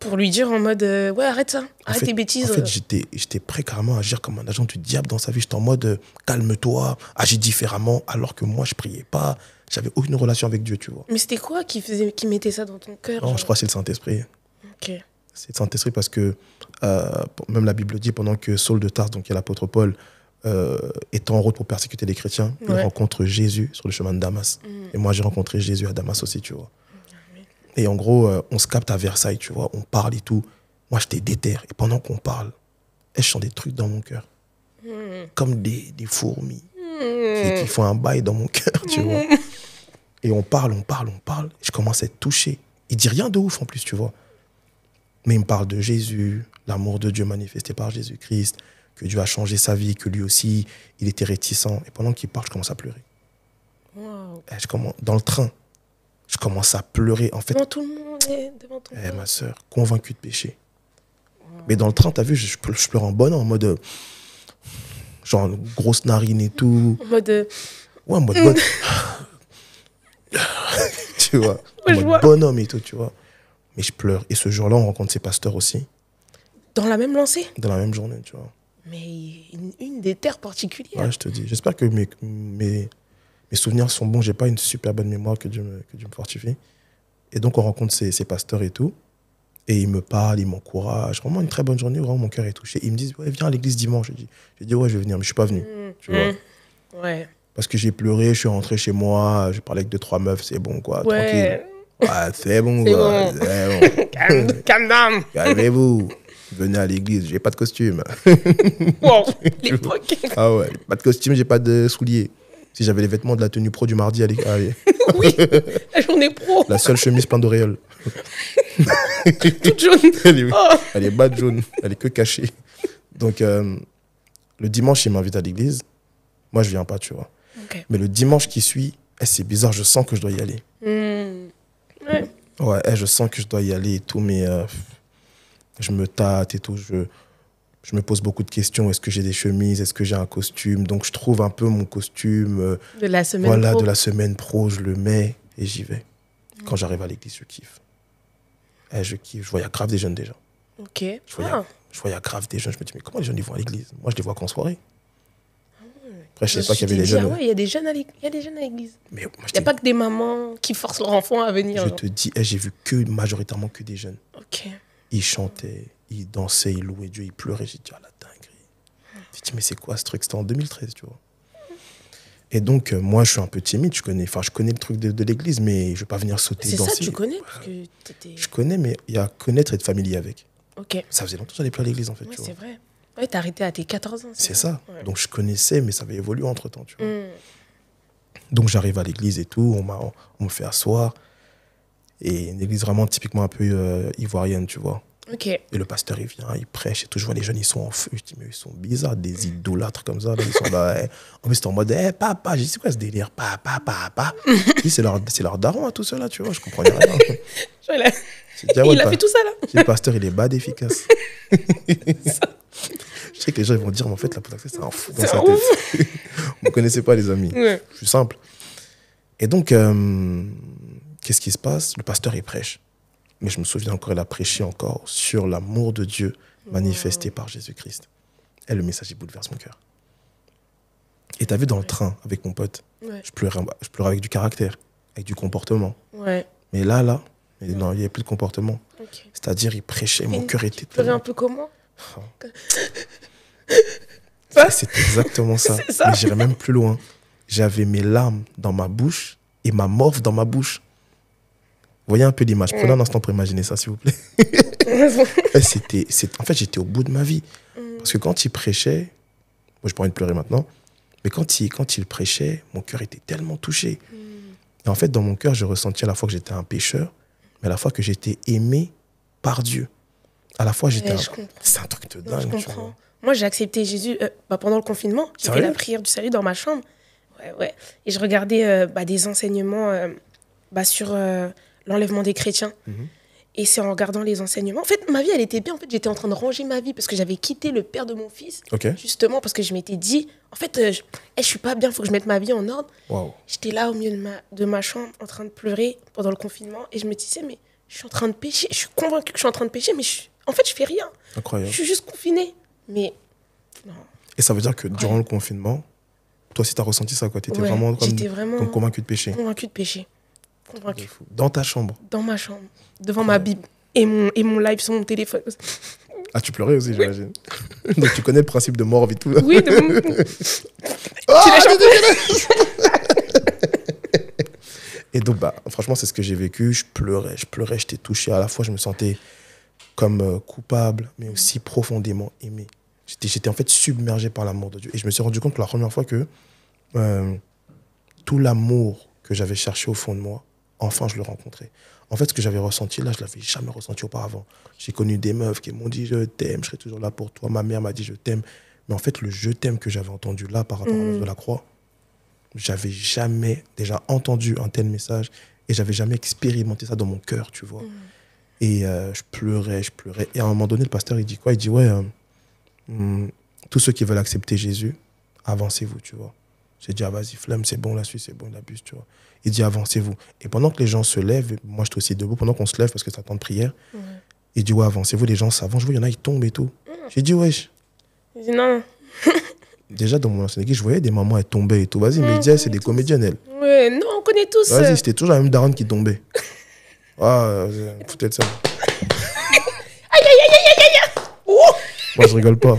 Pour lui dire en mode, euh, ouais, arrête ça, arrête tes bêtises. En fait, euh. j'étais prêt carrément à agir comme un agent du diable dans sa vie. J'étais en mode, euh, calme-toi, agis différemment, alors que moi, je priais pas. J'avais aucune relation avec Dieu, tu vois. Mais c'était quoi qui, faisait, qui mettait ça dans ton cœur Non, je crois que c'est le Saint-Esprit. Ok. C'est le Saint-Esprit parce que, même la Bible dit, pendant que Saul de Tars, donc l'apôtre Paul, euh, étant en route pour persécuter les chrétiens, il rencontre Jésus sur le chemin de Damas. Mm. Et moi, j'ai rencontré Jésus à Damas aussi, tu vois. Mm. Et en gros, euh, on se capte à Versailles, tu vois, on parle et tout. Moi, je j'étais déterre. Et pendant qu'on parle, je sens des trucs dans mon cœur. Mm. Comme des, fourmis qui, qui, font un bail dans mon cœur, tu vois. Et on parle, on parle, on parle. Je commence à être touché. Il dit rien de ouf en plus, tu vois. Mais il me parle de Jésus, l'amour de Dieu manifesté par Jésus-Christ, que Dieu a changé sa vie, que lui aussi, il était réticent. Et pendant qu'il part, je commence à pleurer. Eh, je commence, dans le train, je commence à pleurer. En fait, devant tout le monde devant ton eh, ma soeur, convaincue de péché. Mais dans le train, tu as vu, je, pleure en bonne, en mode. Genre, grosse narine et tout. En mode. Euh, ouais, en mode bonne. tu vois, en mode bonhomme et tout, tu vois. Mais je pleure. Et ce jour-là, on rencontre ces pasteurs aussi. Dans la même lancée Dans la même journée, tu vois mais une, des terres particulières. Ouais, je te dis. J'espère que mes, mes, souvenirs sont bons. J'ai pas une super bonne mémoire que Dieu me, que me fortifie. Et donc, on rencontre ces, ces pasteurs et tout. Et ils me parlent, ils m'encouragent. Vraiment une très bonne journée, vraiment mon cœur est touché. Ils me disent, ouais, viens à l'église dimanche. Je dis, ouais, je vais venir, mais je suis pas venu. Mmh. tu vois mmh. ouais. Parce que j'ai pleuré, je suis rentré chez moi, Je parlais avec deux, trois meufs, c'est bon, quoi, tranquille. Ouais, c'est bon, c'est bon. Calm, Calmez-vous venait à l'église, j'ai pas de costume. Wow, l'époque. Ah ouais, pas de costume, j'ai pas de souliers. Si j'avais les vêtements de la tenue pro du mardi à oui, la journée pro. La seule chemise pleine d'auréoles. Toute jaune. Oh. Elle est, bas de jaune, elle est que cachée. Donc, euh, le dimanche, il m'invite à l'église. Moi, je viens pas, tu vois. Mais le dimanche qui suit, eh, c'est bizarre, je sens que je dois y aller. Hmm. Ouais. ouais eh, je sens que je dois y aller et tout, mais. Euh, je me tâte et tout. Je, je me pose beaucoup de questions. Est-ce que j'ai des chemises Est-ce que j'ai un costume Donc, je trouve un peu mon costume. Euh, de la semaine voilà, de la semaine pro, je le mets et j'y vais. Mm. Quand j'arrive à l'église, je kiffe. Eh, je kiffe. Je vois, il y a grave des jeunes déjà. Ok. Je vois, ah. je vois, y a grave des jeunes. Je me dis, mais comment les jeunes, ils vont à l'église Moi, je les vois qu'en soirée. Ah. Après, je ne pas qu'il y avait ah des jeunes. il y a des jeunes à l'église. Il n'y a pas que des mamans qui forcent leur enfant à venir. Je te dis, eh, j'ai vu que majoritairement que des jeunes. Ok il chantait, il dansait, il louait Dieu, il pleurait. J'ai dit, ah la dinguerie. J'ai dit, mais c'est quoi ce truc C'était en 2013, tu vois. Et donc, euh, moi, je suis un peu timide, je connais, je connais le truc de, l'église, mais je ne vais pas venir sauter danser. C'est ça, tu connais Je connais, mais il y a connaître et être familier avec. Ok. Ça faisait longtemps que j'allais plus à l'église, en fait, c'est vrai. Ouais, t'as arrêté à tes 14 ans. C'est ça. Donc je connaissais, mais ça avait évolué entre temps. Tu vois. Mm. Donc j'arrive à l'église et tout, on, m'a- on me fait asseoir. Et une église vraiment typiquement un peu euh, ivoirienne, tu vois. Et le pasteur, il vient, il prêche et tout. Je vois les jeunes, ils sont en feu. Je dis, mais ils sont bizarres, des idolâtres comme ça. ils sont là. Eh. En plus, c'est en mode, hé, eh, papa, je dis, c'est quoi ce délire Papa, papa. c'est leur, leur daron à hein, tout cela, tu vois. Je comprends rien. Ah il a fait tout ça, là. le pasteur, il est bas d'efficace. je sais que les gens ils vont dire, mais en fait, la potaxe, c'est un fou dans sa tête. Vous ne connaissez pas, les amis. Je suis simple. Et donc, euh, Qu'est-ce qui se passe Le pasteur, il prêche. Mais je me souviens encore, elle a prêché encore sur l'amour de Dieu manifesté par Jésus-Christ. Et le message, il bouleverse mon cœur. Et t'as vu dans le train avec mon pote, je, pleurais, je pleurais avec du caractère, avec du comportement. Ouais. Mais là, là, non, il n'y avait plus de comportement. C'est-à-dire, il prêchait, mon cœur était. Tu pleurais un peu comment C'est exactement ça. ça. Mais j'irais même plus loin. J'avais mes larmes dans ma bouche et ma morve dans ma bouche. Voyez un peu l'image. Prenez un instant pour imaginer ça, s'il vous plaît. Eh, c'était, en fait, j'étais au bout de ma vie. Mm. Parce que quand il prêchait, moi, je pas envie de pleurer maintenant, mais quand il, quand il prêchait, mon cœur était tellement touché. Mm. Et en fait, dans mon cœur, je ressentis à la fois que j'étais un pécheur, mais à la fois que j'étais aimé par Dieu. À la fois, j'étais C'est un truc de dingue. je comprends. Moi, j'ai accepté Jésus euh, bah, pendant le confinement. J'ai fait la prière du salut dans ma chambre. Ouais, ouais. Et je regardais euh, bah, des enseignements euh, bah, sur l'enlèvement des chrétiens. Mhm. Et c'est en regardant les enseignements. En fait, ma vie, elle était bien. En fait, j'étais en train de ranger ma vie parce que j'avais quitté le père de mon fils. Justement, parce que je m'étais dit, en fait, euh, je, ne eh, suis pas bien, il faut que je mette ma vie en ordre. J'étais là au milieu de ma, de ma chambre en train de pleurer pendant le confinement et je me disais, mais je suis en train de pécher. Je suis convaincue que je suis en train de pécher, mais en fait, je fais rien. Incroyable. Je suis juste confinée. Mais non. Et ça veut dire que durant le confinement, toi aussi, tu as ressenti ça, quoi. Tu étais vraiment, vraiment de pécher. Convaincu de pécher. Dans ta chambre Dans ma chambre, devant ma Bible et mon, et mon live sur mon téléphone. Ah, tu pleurais aussi, j'imagine. Donc tu connais le principe de mort vite tout. Oui, de mon... oh, Et donc, bah, franchement, c'est ce que j'ai vécu. Je pleurais, je pleurais, j'étais touché. À la fois, je me sentais comme euh, coupable, mais aussi profondément aimé. J'étais, j'étais en fait submergé par l'amour de Dieu. Et je me suis rendu compte pour la première fois que euh, tout l'amour que j'avais cherché au fond de moi, Enfin, je le rencontrais. En fait, ce que j'avais ressenti là, je l'avais jamais ressenti auparavant. J'ai connu des meufs qui m'ont dit je t'aime, je serai toujours là pour toi. Ma mère m'a dit je t'aime. Mais en fait, le je t'aime que j'avais entendu là par rapport à mm. de la croix, j'avais jamais déjà entendu un tel message et j'avais jamais expérimenté ça dans mon cœur, tu vois. Mm. Et euh, je pleurais, je pleurais. Et à un moment donné, le pasteur, il dit quoi Il dit ouais, euh, hmm, tous ceux qui veulent accepter Jésus, avancez-vous, tu vois. J'ai dit ah, vas-y, flemme, c'est bon, la suite, c'est bon, il tu vois. Il dit avancez-vous. Et pendant que les gens se lèvent, moi je suis aussi debout, pendant qu'on se lève parce que c'est un temps de prière, il dit ouais, avancez-vous, les gens s'avancent. Je vois, il y en a, ils tombent et tout. Mm. J'ai dit wesh. Il dit non. Déjà dans mon ancienne équipe, je voyais des mamans, elles tombaient et tout. Vas-y, mais déjà, c'est des comédiennes, elles. Ouais, non, on connaît tous. Vas-y, c'était toujours la même daronne qui tombait. ah, putain euh, de ça. aïe, aïe, aïe, aïe, aïe, aïe. aïe, oh. moi, je rigole pas.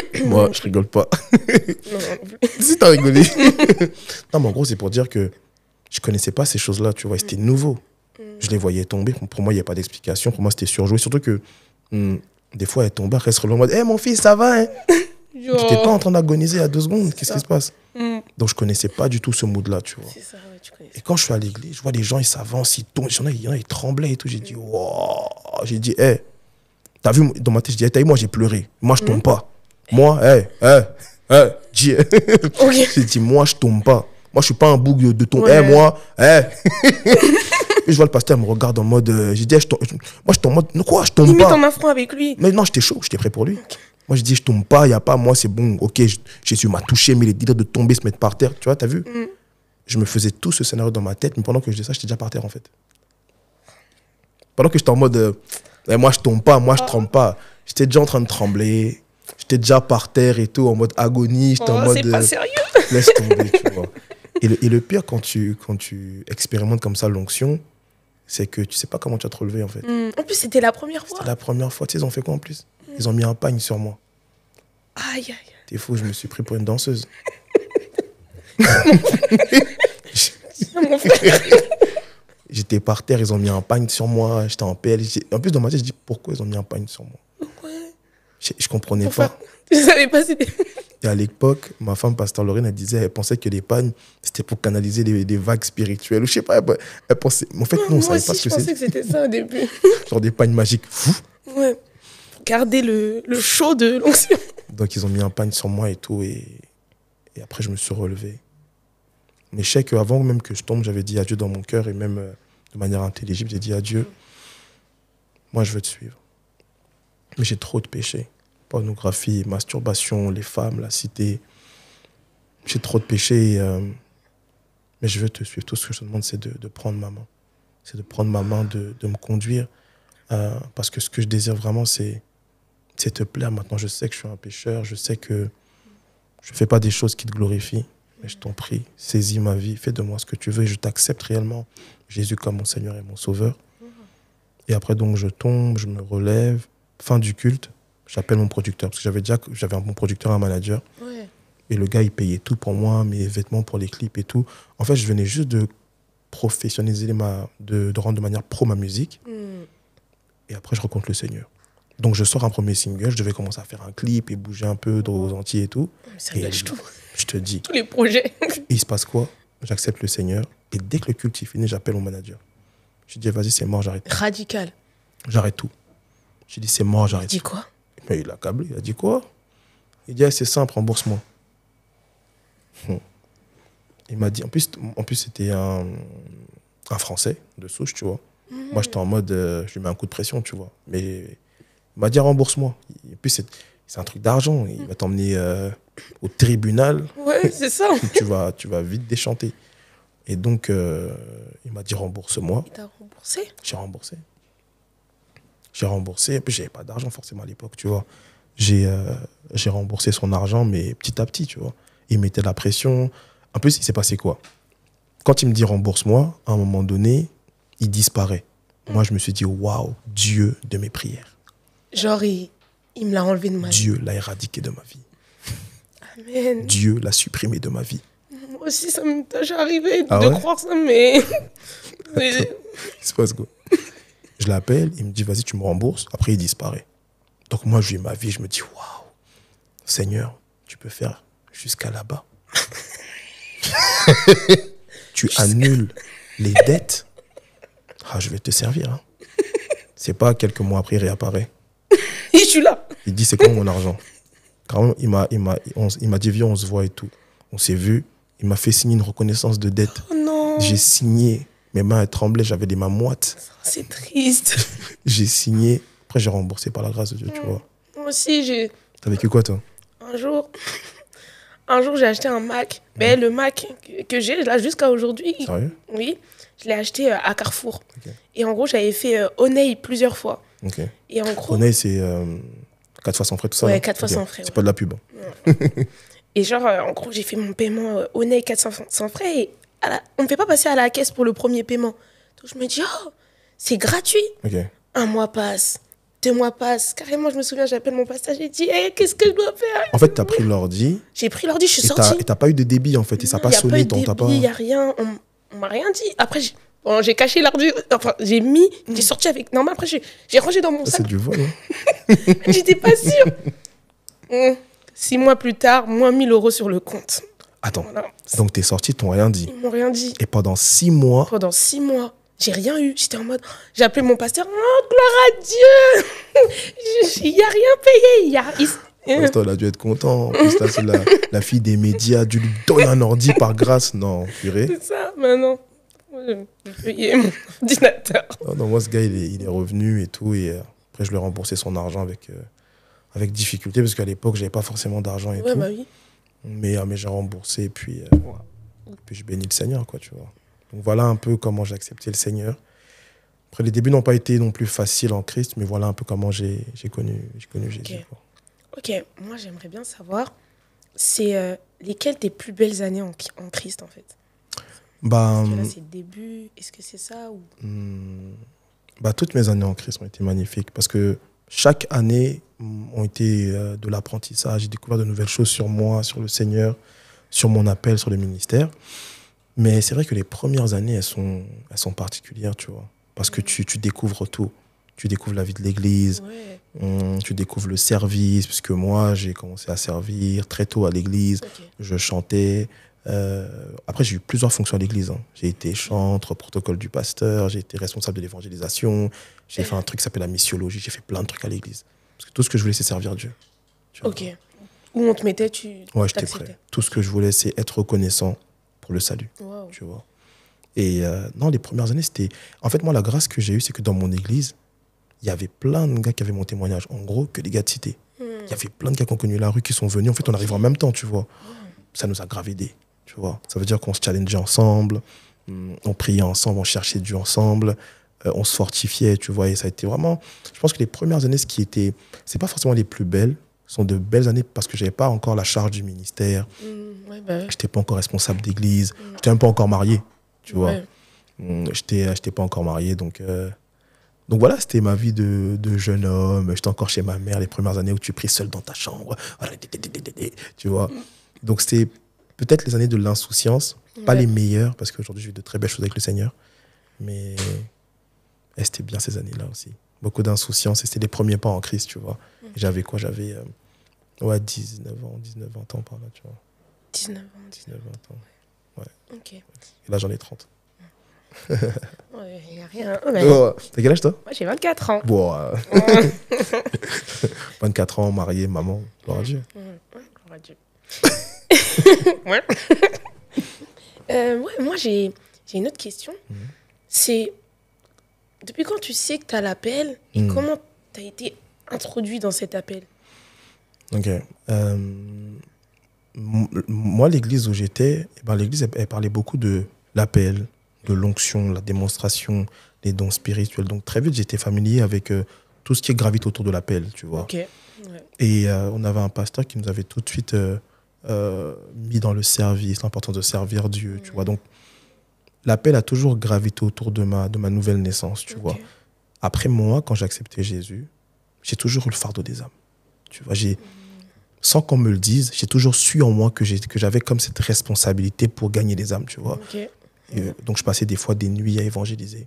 Moi, je rigole pas. si t'as rigolé. non, mais en gros, c'est pour dire que je connaissais pas ces choses-là, tu vois, c'était nouveau. Je les voyais tomber. Pour moi, il n'y a pas d'explication. Pour moi, c'était surjoué. Surtout que hmm, des fois, elle tombait, elle se en mode Hé, eh, mon fils, ça va Je hein? n'étais pas en train d'agoniser à deux secondes. Qu'est-ce qui se passe hmm. Donc, je connaissais pas du tout ce mood-là, tu vois. Ça, ouais, tu et quand je suis à l'église, je vois les gens, ils s'avancent, ils tombent. Il y en a, ils tremblaient et tout. J'ai dit, hmm. waouh J'ai dit, hé, eh, hey. as vu, dans ma tête, je dis, eh, « hey, moi, j'ai pleuré. Moi, je tombe pas. Moi, hé, hé, hé, j'ai dit, moi, je tombe pas. Moi, je suis pas un boug de ton. Eh, moi, hein. je vois le pasteur, il me regarde en mode. Euh, je moi, je tombe. Mode, quoi, je tombe pas. en affront avec lui. Mais non, j'étais chaud, j'étais prêt pour lui. Moi, je dis, je tombe pas, il n'y a pas, moi, c'est bon, ok, Jésus m'a touché, mais les délires de tomber, se mettre par terre, tu vois, tu as vu mm. Je me faisais tout ce scénario dans ma tête, mais pendant que je dis ça, j'étais déjà par terre, en fait. Pendant que j'étais en mode, euh, eh, moi, je tombe pas, moi, je oh. tremble pas. J'étais déjà en train de trembler, j'étais déjà par terre et tout, en mode agonie, j'étais en oh, mode. pas euh, sérieux Laisse tomber, tu vois. Et le, pire, quand tu, quand tu expérimentes comme ça l'onction, c'est que tu sais pas comment tu vas te relever, en fait. Mm. En plus, c'était la première fois. C'était la première fois. Tu sais, ils ont fait quoi en plus Ils ont mis un pagne sur moi. Aïe, aïe. T'es fou, je me suis pris pour une danseuse. J'étais par terre, ils ont mis un pagne sur moi. J'étais en PL. En plus, dans ma tête, je dis pourquoi ils ont mis un pagne sur moi. Pourquoi je, je comprenais pas. Je savais pas c'était. Et à l'époque, ma femme, Pasteur Lorraine, elle disait, elle pensait que les pannes, c'était pour canaliser des, vagues spirituelles. Ou je sais pas, elle, pensait. en fait, non, on savait pas ce que c'était. Je pensais que c'était ça au début. Genre des pannes magiques. Fou. Ouais. Garder le, le chaud de l'onction. Donc, ils ont mis un panne sur moi et tout. Et, et après, je me suis relevé. Mais je sais qu'avant même que je tombe, j'avais dit adieu dans mon cœur et même euh, de manière intelligible, j'ai dit adieu. Moi, je veux te suivre. Mais j'ai trop de péchés pornographie, masturbation, les femmes, la cité. J'ai trop de péchés. Euh, mais je veux te suivre. Tout ce que je te demande, c'est de, prendre ma main. C'est de prendre ma main, de, me conduire. Euh, parce que ce que je désire vraiment, c'est te plaire. Maintenant, je sais que je suis un pécheur. Je sais que je ne fais pas des choses qui te glorifient. Mais je t'en prie, saisis ma vie, fais de moi ce que tu veux je t'accepte réellement, Jésus, comme mon Seigneur et mon Sauveur. Et après, donc, je tombe, je me relève, fin du culte j'appelle mon producteur. Parce que j'avais déjà j'avais bon producteur, un manager. Et le gars, il payait tout pour moi, mes vêtements pour les clips et tout. En fait, je venais juste de professionnaliser, ma, de, rendre de manière pro ma musique. Hmm. Et après, je rencontre le Seigneur. Donc, je sors un premier single, je devais commencer à faire un clip et bouger un peu aux Antilles et tout. Oh, ça et tout. Je te dis. Tous les projets. il se passe quoi J'accepte le Seigneur. Et dès que le culte est fini, j'appelle mon manager. Je dis, vas-y, c'est mort, j'arrête. Radical. J'arrête tout. Je dis, c'est mort, j'arrête. Tu dis quoi mais il a câblé. Il a dit quoi Il dit, ah, c'est simple, remboursement. Hmm. Il m'a dit, en plus, en plus c'était un, un Français de souche, tu vois. Moi, j'étais en mode, euh, je lui mets un coup de pression, tu vois. Mais il m'a dit, ah, rembourse-moi. En plus, c'est un truc d'argent. Il va t'emmener euh, au tribunal. Ouais, c'est ça. tu, vas, tu vas vite déchanter. Et donc, euh, il m'a dit, rembourse-moi. Il t'a remboursé J'ai remboursé. J'ai remboursé. puis, j'avais pas d'argent forcément à l'époque, tu vois. Euh, j'ai remboursé son argent, mais petit à petit, tu vois. Il mettait la pression. En plus, il s'est passé quoi Quand il me dit rembourse-moi, à un moment donné, il disparaît. Moi, je me suis dit, waouh, Dieu de mes prières. Genre, il, me l'a enlevé de ma vie. Dieu l'a éradiqué de ma vie. Amen. Dieu l'a supprimé de ma vie. Moi aussi, ça m'est déjà arrivé ah de croire ça, mais. Il se passe quoi je l'appelle, il me dit, vas-y, tu me rembourses. Après, il disparaît. Donc moi, je vis ma vie, je me dis, waouh, Seigneur, tu peux faire jusqu'à là-bas. tu annules les dettes. Ah, je vais te servir. Ce hein. C'est pas quelques mois après, il réapparaît. je suis là. Il dit, c'est quoi mon argent Quand il m'a, il m'a, dit, viens, on se voit et tout. On s'est vu. Il m'a fait signer une reconnaissance de dette. Oh J'ai signé mes mains tremblaient, j'avais des mains moites. C'est triste. j'ai signé. Après, j'ai remboursé par la grâce de Dieu, tu vois. Moi aussi, j'ai. T'as vécu quoi, toi Un jour. Un jour, j'ai acheté un Mac. Mais ben, le Mac que j'ai là jusqu'à aujourd'hui. Sérieux Oui. Je l'ai acheté euh, à Carrefour. Et en gros, j'avais fait euh, plusieurs fois. Ok. Et en gros. Oney, c'est 4 euh, fois sans frais, tout ça. Ouais, 4 fois sans frais. C'est pas de la pub. Hein. Et genre, euh, en gros, j'ai fait mon paiement Oney 400 sans frais. Et on ne fait pas passer à la caisse pour le premier paiement. Donc je me dis, oh, c'est gratuit. Un mois passe, deux mois passent. Carrément, je me souviens, j'appelle mon passager, je dis, hey, qu'est-ce que je dois faire En fait, tu as pris l'ordi. J'ai pris l'ordi, je suis sortie. Et t'as pas eu de débit, en fait, et ça n'a pas sonné. Il n'y a rien, on, m'a rien dit. Après, j'ai caché l'ordi, enfin, j'ai mis, mm. j'ai sorti avec. Non, mais après, j'ai rangé dans mon sac. C'est du vol, hein. J'étais pas sûre. Mm. Six mois plus tard, moins 1000 euros sur le compte. Attends, donc t'es sorti, t'ont rien dit. Ils m'ont rien dit. Et pendant six mois. Pendant six mois, j'ai rien eu. J'étais en mode, j'ai appelé mon pasteur, oh, gloire à Dieu Il n'y a rien payé. Y a... Hein. a dû être content. c'est la, fille des médias, du lui donner un ordi par grâce. Non, purée. C'est ça, maintenant. payé mon ordinateur. Non, moi, ce gars, il est, revenu et tout. Et euh, après, je lui ai remboursé son argent avec, euh, avec difficulté parce qu'à l'époque, je n'avais pas forcément d'argent et ouais, Bah oui. Mais, mais j'ai remboursé, puis, euh, puis je bénis le Seigneur, quoi, tu vois. Donc voilà un peu comment j'ai accepté le Seigneur. Après, les débuts n'ont pas été non plus faciles en Christ, mais voilà un peu comment j'ai connu, connu Jésus. Ok, moi j'aimerais bien savoir, c'est euh, lesquelles tes plus belles années en, Christ en fait bah, Est-ce hum, c'est le début Est-ce que c'est ça ou... Hum, bah, toutes mes années en Christ ont été magnifiques parce que chaque année ont été euh, de l'apprentissage. J'ai découvert de nouvelles choses sur moi, sur le Seigneur, sur mon appel, sur le ministère. Mais c'est vrai que les premières années, elles sont, elles sont particulières, tu vois. Parce que tu, tu découvres tout. Tu découvres la vie de l'église, hum, tu découvres le service, puisque moi, j'ai commencé à servir très tôt à l'église. Je chantais. Euh, après, j'ai eu plusieurs fonctions à l'église. Hein. J'ai été chantre, protocole du pasteur, j'ai été responsable de l'évangélisation, j'ai fait un truc qui s'appelle la missiologie, j'ai fait plein de trucs à l'église tout ce que je voulais, c'est servir Dieu. Ok. Où on te mettait, tu. Ouais, j'étais prêt. Tout ce que je voulais, c'est être reconnaissant pour le salut. Tu vois. Et dans euh, non, les premières années, c'était. En fait, moi, la grâce que j'ai eue, c'est que dans mon église, il y avait plein de gars qui avaient mon témoignage. En gros, que les gars de cité. Hmm. Il y avait plein de gars qui ont connu la rue, qui sont venus. En fait, on arrive en même temps, tu vois. Ça nous a gravé. des tu vois. Ça veut dire qu'on se challengeait ensemble, hmm, on priait ensemble, on cherchait Dieu ensemble. Euh, on se fortifiait, tu vois. Et ça a été vraiment. Je pense que les premières années, ce qui était. C'est pas forcément les plus belles, sont de belles années parce que j'avais pas encore la charge du ministère. Mmh, bah J'étais pas encore responsable d'église. J'étais même pas encore marié, tu vois. Mmh, je n'étais J'étais pas encore marié, donc. Euh, donc voilà, c'était ma vie de, de jeune homme. J'étais encore chez ma mère les premières années où tu pries seul dans ta chambre. Tu vois. Donc c'était peut-être les années de l'insouciance, pas les meilleures, parce qu'aujourd'hui je vis de très belles choses avec le Seigneur. Mais et c'était bien ces années-là aussi. Beaucoup d'insouciance c'était les premiers pas en crise, tu vois. Mm. J'avais quoi J'avais 19 euh, ans, 19, 20 ans par là, tu vois. 19 ans, 19, 20 ans. Ouais. Ok. Et là, j'en ai 30. Il n'y a rien. Hein. T'as quel âge toi Moi j'ai 24 ans. Bon, 24 euh, ans, marié, maman, gloire à mm, Dieu. Mm, gloire à Dieu. Euh, ouais. moi j'ai une autre question. Mhm. C'est depuis quand tu sais que tu as l'appel et hmm. comment tu as été introduit dans cet appel Ok. Euh, moi, l'église où j'étais, eh ben, l'église, elle, parlait beaucoup de l'appel, de l'onction, la démonstration, les dons spirituels. Donc, très vite, j'étais familier avec euh, tout ce qui gravite autour de l'appel, tu vois. Ok. Et euh, on avait un pasteur qui nous avait tout de suite mis dans le service, l'importance de servir Dieu, tu vois. Hmm. Donc, l'appel a toujours gravité autour de ma, de ma nouvelle naissance, tu vois. Après moi, quand j'ai accepté Jésus, j'ai toujours eu le fardeau des âmes. Tu vois, j'ai, sans qu'on me le dise, j'ai toujours su en moi que, j'ai, que j'avais comme cette responsabilité pour gagner des âmes, tu vois. Euh, donc, je passais des fois des nuits à évangéliser.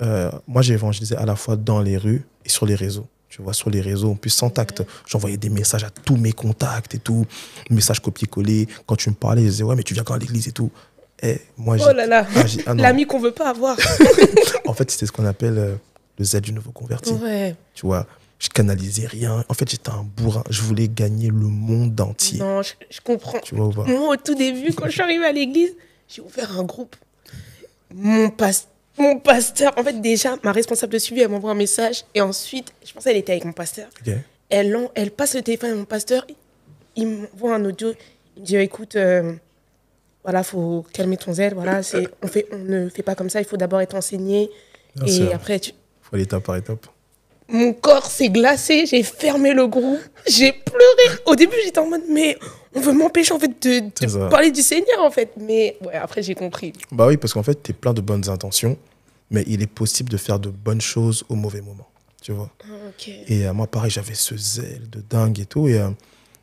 Euh, moi, j'ai évangélisé à la fois dans les rues et sur les réseaux. Tu vois, sur les réseaux, en plus sans tact. J'envoyais des messages à tous mes contacts et tout, messages copier-coller. Quand tu me parlais, je disais, ouais, mais tu viens quand à l'église et tout. Eh, moi, oh là là, ah, ah, l'ami qu'on veut pas avoir. en fait, c'était ce qu'on appelle euh, le Z du nouveau converti. Tu vois, je canalisais rien. En fait, j'étais un bourrin. Je voulais gagner le monde entier. Non, je, comprends. Tu vois, au tout début, quand je suis arrivée à l'église, j'ai ouvert un groupe. Mon, mon pasteur, en fait, déjà, ma responsable de suivi, elle m'envoie un message. Et ensuite, je pensais qu'elle était avec mon pasteur. Elle, elle passe le téléphone à mon pasteur. Il m'envoie un audio. Il me dit, écoute... Euh, voilà, faut calmer ton zèle, voilà, euh, c'est, on, fait, on ne fait pas comme ça, il faut d'abord être enseigné. et après, tu... faut aller étape par étape. Mon corps s'est glacé, j'ai fermé le groupe, j'ai pleuré. Au début, j'étais en mode, mais on veut m'empêcher en fait de, parler du Seigneur en fait. Mais ouais, après, j'ai compris. Bah oui, parce qu'en fait, tu es plein de bonnes intentions, mais il est possible de faire de bonnes choses au mauvais moment, tu vois. Ah, et euh, moi, pareil, j'avais ce zèle de dingue et tout. Et euh,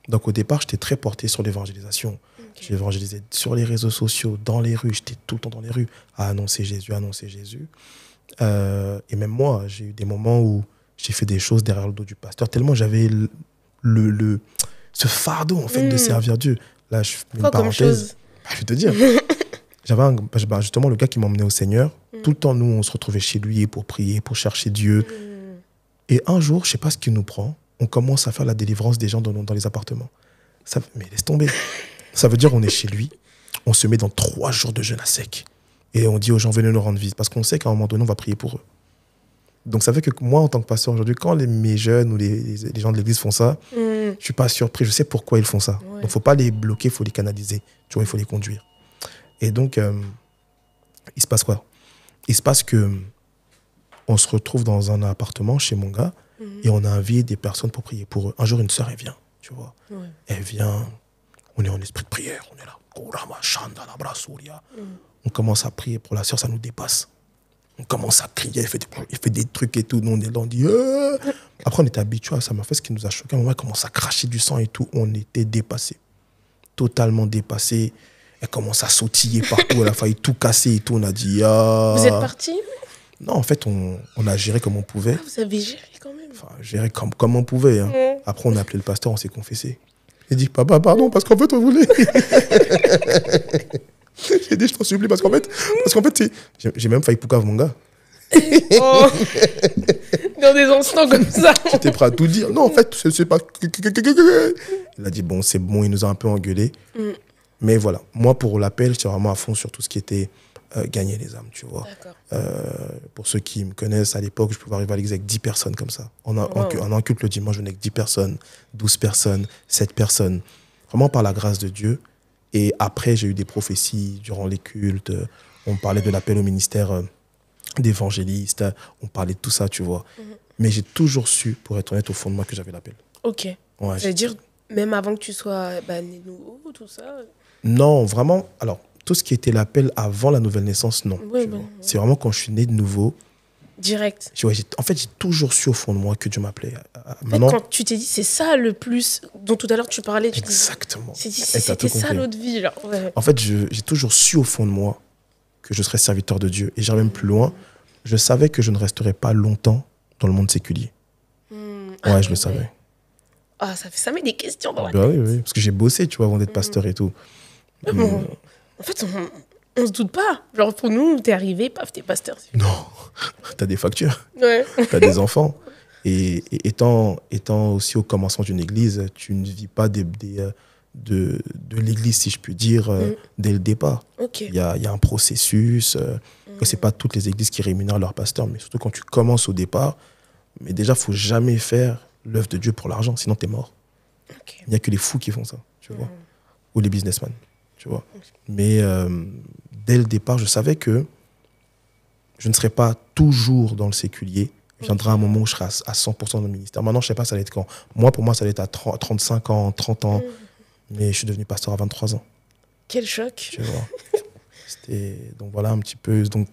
donc, au départ, j'étais très porté sur l'évangélisation. J'évangélisais sur les réseaux sociaux, dans les rues. J'étais tout le temps dans les rues à annoncer Jésus, annoncer Jésus. Euh, et même moi, j'ai eu des moments où j'ai fait des choses derrière le dos du pasteur, tellement j'avais le, le, ce fardeau en fait de hmm. servir Dieu. Là, je fais une parenthèse. Bah, je vais te dire. J'avais bah, bah, justement le gars qui m'emmenait au Seigneur. Hmm. Tout le temps, nous, on se retrouvait chez lui pour prier, pour chercher Dieu. Hmm. Et un jour, je sais pas ce qu'il nous prend, on commence à faire la délivrance des gens dans, dans les appartements. Ça, mais laisse tomber. Ça veut dire on est chez lui, on se met dans trois jours de jeûne à sec. Et on dit aux gens, venez nous rendre visite, parce qu'on sait qu'à un moment donné, on va prier pour eux. Donc ça fait que moi, en tant que pasteur aujourd'hui, quand les, mes jeunes ou les, gens de l'église font ça, mm. je ne suis pas surpris, je sais pourquoi ils font ça. Donc il ne faut pas les bloquer, il faut les canaliser, tu vois, il faut les conduire. Et donc, euh, il se passe quoi Il se passe que on se retrouve dans un appartement chez mon gars mm. et on invité des personnes pour prier pour eux. Un jour, une sœur, elle vient, tu vois. Elle vient, on est en esprit de prière, on est là. Oh, on commence à prier pour la sœur, ça nous dépasse. On commence à crier, il fait des, trucs et tout. Nous, on est dit. Euh. Après, on était habitué à ça, mais fait, ce qui nous a choqué, on a commence à cracher du sang et tout. On était dépassé. Totalement dépassé. Elle commence à sautiller partout, elle a failli tout casser et tout. On a dit. Ah. Vous êtes parti Non, en fait, on, a géré comme on pouvait. Ah, vous avez géré quand même Enfin, géré comme, on pouvait. Hein. Après, on a appelé le pasteur, on s'est confessé. Il dit, papa, pardon, parce qu'en fait, on voulait. j'ai dit, je t'en supplie, parce qu'en fait, parce qu'en fait, j'ai même failli poucave, mon gars. Oh. Dans des instants comme ça. J'étais prêt à tout dire. Non, en fait, c'est pas. Il a dit, bon, c'est bon, il nous a un peu engueulé. Mm. Mais voilà, moi, pour l'appel, j'étais vraiment à fond sur tout ce qui était euh, gagner les âmes, tu vois. Euh, pour ceux qui me connaissent, à l'époque, je pouvais arriver rivaliser avec 10 personnes comme ça. On, a, en culte le dimanche, je venais avec 10 personnes, 12 personnes, 7 personnes. Vraiment par la grâce de Dieu. Et après, j'ai eu des prophéties durant les cultes. On parlait de l'appel au ministère euh, d'évangéliste. On parlait de tout ça, tu vois. Mhm. Mais j'ai toujours su, pour être honnête, au fond de moi, que j'avais l'appel. Ok. je cest dire même avant que tu sois bah, né nouveau, tout ça Non, vraiment. Alors, tout ce qui était l'appel avant la nouvelle naissance, non. c'est vraiment quand je suis né de nouveau. Direct. en fait, j'ai toujours su au fond de moi que Dieu m'appelait. Euh, maintenant, quand tu t'es dit, c'est ça le plus dont tout à l'heure tu parlais. Tu exactement. C'était ça l'autre vie. En fait, j'ai toujours su au fond de moi que je serais serviteur de Dieu. Et j'irai même plus loin. Je savais que je ne resterais pas longtemps dans le monde séculier. Hmm, ouais, ah, je le savais. Ah, ça, fait, ça met des questions dans la bah parce que j'ai bossé, tu vois, avant d'être hmm. pasteur et tout. Euh, en fait, on, on se doute pas. Genre, pour nous, t'es arrivé, paf, t'es pasteur. Non, t'as des factures. Ouais. T'as des enfants. Et, étant, étant aussi au commencement d'une église, tu ne vis pas euh, de, l'église, si je puis dire, euh, mm. dès le départ. Il y, a, un processus. Ce euh, mm. c'est pas toutes les églises qui rémunèrent leurs pasteurs, mais surtout quand tu commences au départ. Mais déjà, faut jamais faire l'œuvre de Dieu pour l'argent, sinon tu es mort. Il n'y a que les fous qui font ça, tu vois, mm. ou les businessmen tu vois. Mais euh, dès le départ, je savais que je ne serais pas toujours dans le séculier. Il viendra un moment où je serai à 100% dans le ministère. Maintenant, je ne sais pas, ça allait être quand. Moi, pour moi, ça allait être à 30, 35 ans, 30 ans. Mm. Mais je suis devenu pasteur à 23 ans. Quel choc Donc voilà un petit peu. Donc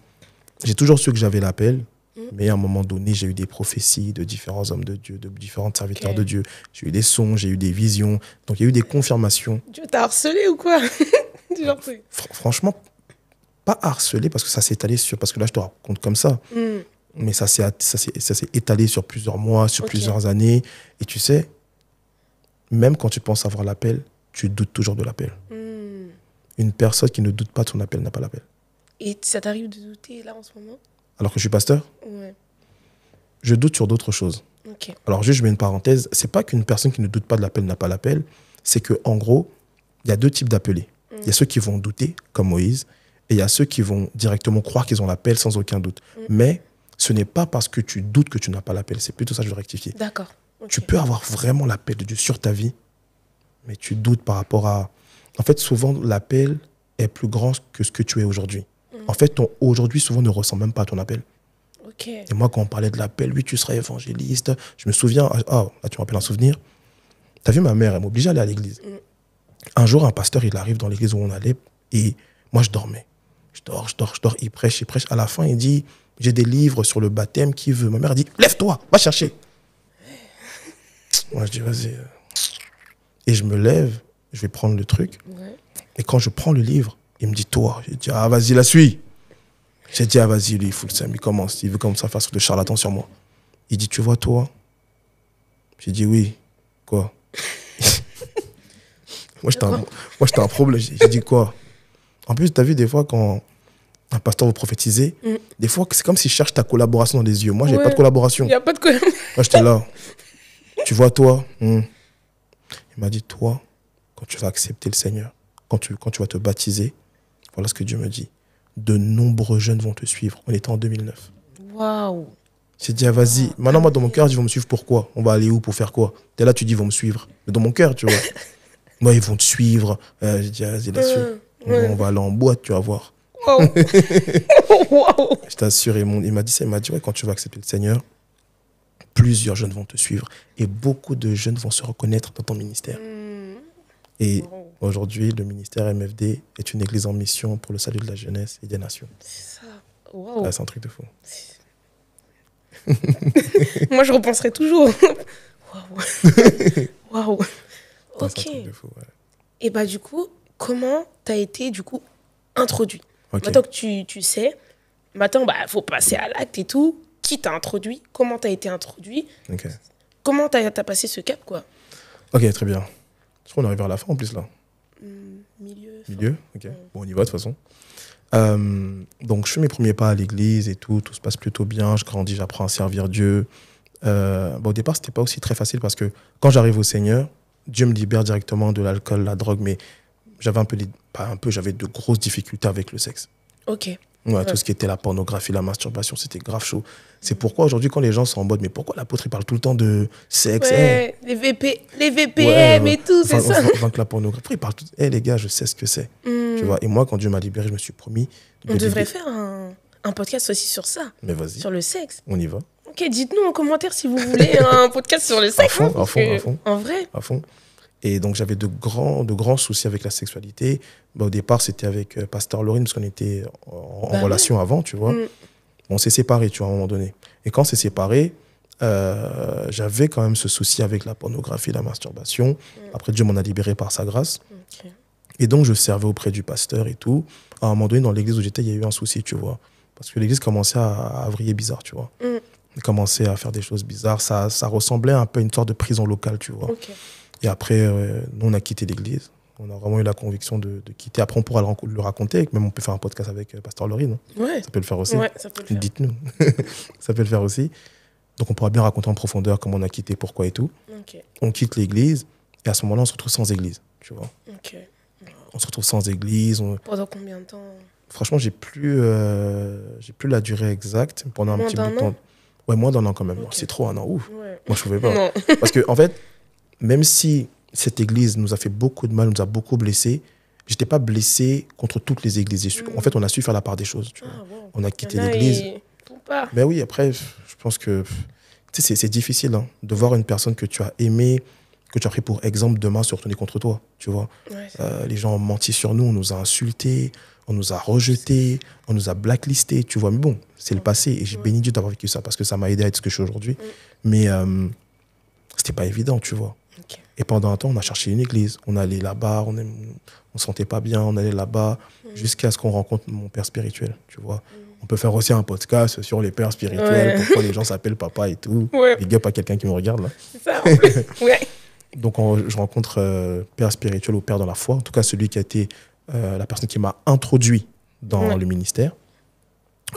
j'ai toujours su que j'avais l'appel. Mm. Mais à un moment donné, j'ai eu des prophéties de différents hommes de Dieu, de différents serviteurs de Dieu. J'ai eu des songes, j'ai eu des visions. Donc, il y a eu des confirmations. Dieu t'a harcelé ou quoi ah, Franchement, pas harcelé parce que ça s'est étalé sur. Parce que là, je te raconte comme ça. Mm. Mais ça s'est étalé sur plusieurs mois, sur plusieurs années. Et tu sais, même quand tu penses avoir l'appel, tu doutes toujours de l'appel. Mm. Une personne qui ne doute pas de son appel n'a pas l'appel. Et ça t'arrive de douter là en ce moment alors que je suis pasteur Je doute sur d'autres choses. Alors, juste, je mets une parenthèse. C'est pas qu'une personne qui ne doute pas de l'appel n'a pas l'appel. C'est que en gros, il y a deux types d'appelés. Mm. Il y a ceux qui vont douter, comme Moïse, et il y a ceux qui vont directement croire qu'ils ont l'appel sans aucun doute. Mm. Mais ce n'est pas parce que tu doutes que tu n'as pas l'appel. C'est plutôt ça que je veux rectifier. D'accord. Tu peux avoir vraiment l'appel de Dieu sur ta vie, mais tu doutes par rapport à. En fait, souvent, l'appel est plus grand que ce que tu es aujourd'hui. En fait, aujourd'hui, souvent, ne ressent même pas ton appel. Et moi, quand on parlait de l'appel, oui, tu serais évangéliste. Je me souviens, ah, ah là, tu me rappelles un souvenir. T'as vu, ma mère, elle m'obligeait à aller à l'église. Mm. Un jour, un pasteur, il arrive dans l'église où on allait et moi, je dormais. Je dors, je dors, je dors. Il prêche, il prêche. À la fin, il dit J'ai des livres sur le baptême, qui veut Ma mère dit Lève-toi, va chercher. moi, je dis Vas-y. Et je me lève, je vais prendre le truc. Et quand je prends le livre, il me dit, toi. J'ai dit, ah, vas-y, la suis. J'ai dit, ah, vas-y, lui, il fout le full il commence. Il veut comme ça faire ce charlatan sur moi. Il dit, tu vois, toi J'ai dit, oui. Quoi Moi, j'étais un, problème. J'ai dit, quoi En plus, tu as vu, des fois, quand un pasteur vous prophétiser, mm. des fois, c'est comme s'il cherche ta collaboration dans les yeux. Moi, j'ai pas de collaboration. Il a pas de collaboration. Moi, j'étais là. tu vois, toi mm. Il m'a dit, toi, quand tu vas accepter le Seigneur, quand tu, quand tu vas te baptiser, voilà ce que Dieu me dit. De nombreux jeunes vont te suivre. On était en 2009. Waouh J'ai dit, ah, vas-y. Ah, Maintenant, moi, dans mon cœur, ils vont me suivre Pourquoi? On va aller où Pour faire quoi T'es là, tu dis, ils vont me suivre. Mais dans mon cœur, tu vois. moi, ils vont te suivre. Euh, j'ai dit, ah, vas-y, là hum, hum. On va aller en boîte, tu vas voir. Waouh. Waouh. Je t'assure, il m'a dit ça. Il m'a dit, quand tu vas accepter le Seigneur, plusieurs jeunes vont te suivre et beaucoup de jeunes vont se reconnaître dans ton ministère. Hum. Et Aujourd'hui, le ministère MFD est une église en mission pour le salut de la jeunesse et des nations. C'est ça. Ah, c'est un truc de fou. Moi, je repenserai toujours. Waouh. Waouh. Ok. Truc de fou, ouais. Et bah, du coup, comment t'as été, du coup, introduit okay. Maintenant que tu, tu sais, maintenant, il bah, faut passer à l'acte et tout. Qui t'a introduit Comment t'as été introduit Comment t'as as passé ce cap, quoi Ok, très bien. Je crois qu'on arrive vers la fin en plus là. Mm, milieu. Milieu, ok. Bon, on y va de toute façon. Euh, donc, je fais mes premiers pas à l'église et tout, tout se passe plutôt bien. Je grandis, j'apprends à servir Dieu. Euh, au départ, c'était pas aussi très facile parce que quand j'arrive au Seigneur, Dieu me libère directement de l'alcool, la drogue, mais j'avais un peu, pas un peu, j'avais de grosses difficultés avec le sexe. Ok. Ouais, Tout ce qui était la pornographie, la masturbation, c'était grave chaud. C'est pourquoi aujourd'hui, quand les gens sont en mode, mais pourquoi l'apôtre, il parle tout le temps de sexe hein? les, VP, les VPM et tout, c'est ça. avant que la pornographie, il eh, les gars, je sais ce que c'est. Tu hmm. vois Et moi, quand Dieu m'a libéré, je me suis promis. De On devrait faire un, un, podcast aussi sur ça. Mais vas-y. Sur le sexe. On y va. Ok, dites-nous en commentaire si vous voulez un podcast sur le sexe. À fond, hein, à fond, à fond. En vrai. À fond. Et donc j'avais de grands, de grands soucis avec la sexualité. Bah, au départ, c'était avec euh, Pasteur Lorine, parce qu'on était en, bah relation avant, tu vois. Mm. On s'est séparés, tu vois, à un moment donné. Et quand on s'est séparés, euh, j'avais quand même ce souci avec la pornographie, la masturbation. Mm. Après, Dieu m'en a libéré par sa grâce. Et donc, je servais auprès du pasteur et tout. À un moment donné, dans l'église où j'étais, il y a eu un souci, tu vois. Parce que l'église commençait à, vriller bizarre, tu vois. Elle mm. commençait à faire des choses bizarres. Ça, ça ressemblait un peu à une sorte de prison locale, tu vois. Et après, euh, nous, on a quitté l'église. On a vraiment eu la conviction de, quitter. Après, on pourra le, raconter. Même on peut faire un podcast avec euh, Pasteur Lorine. Ça peut le faire aussi. Dites-nous. ça peut le faire aussi. Donc, on pourra bien raconter en profondeur comment on a quitté, pourquoi et tout. On quitte l'église. Et à ce moment-là, on se retrouve sans église, tu vois. On se retrouve sans église. Pendant combien de temps Franchement, j'ai plus, euh, j'ai plus la durée exacte. Pendant un petit bout de temps. Ouais, moins d'un an quand même. C'est trop un an, ouf. Moi, je ne pouvais pas. Parce que, en fait, même si cette église nous a fait beaucoup de mal, nous a beaucoup blessés, j'étais pas blessé contre toutes les églises. En fait, on a su faire la part des choses. Ah, on a quitté l'église. Mais ben oui, après, je pense que c'est difficile hein, de voir une personne que tu as aimée, que tu as pris pour exemple demain se retourner contre toi. Tu vois, euh, les gens ont menti sur nous, on nous a insultés, on nous a rejetés, on nous a blacklistés. Tu vois, mais bon, c'est le passé et j'ai béni Dieu d'avoir vécu ça parce que ça m'a aidé à être ce que je suis aujourd'hui. Mais ce euh, c'était pas évident, tu vois. Et pendant un temps, on a cherché une église. On allait là-bas, on ne on sentait pas bien, on allait là-bas, mm. jusqu'à ce qu'on rencontre mon père spirituel, tu vois. Mm. On peut faire aussi un podcast sur les pères spirituels, pourquoi les gens s'appellent papa et tout. Il n'y a pas quelqu'un qui me regarde, là. Donc, je rencontre euh, père spirituel ou père dans la foi, en tout cas celui qui a été euh, la personne qui m'a introduit dans le ministère.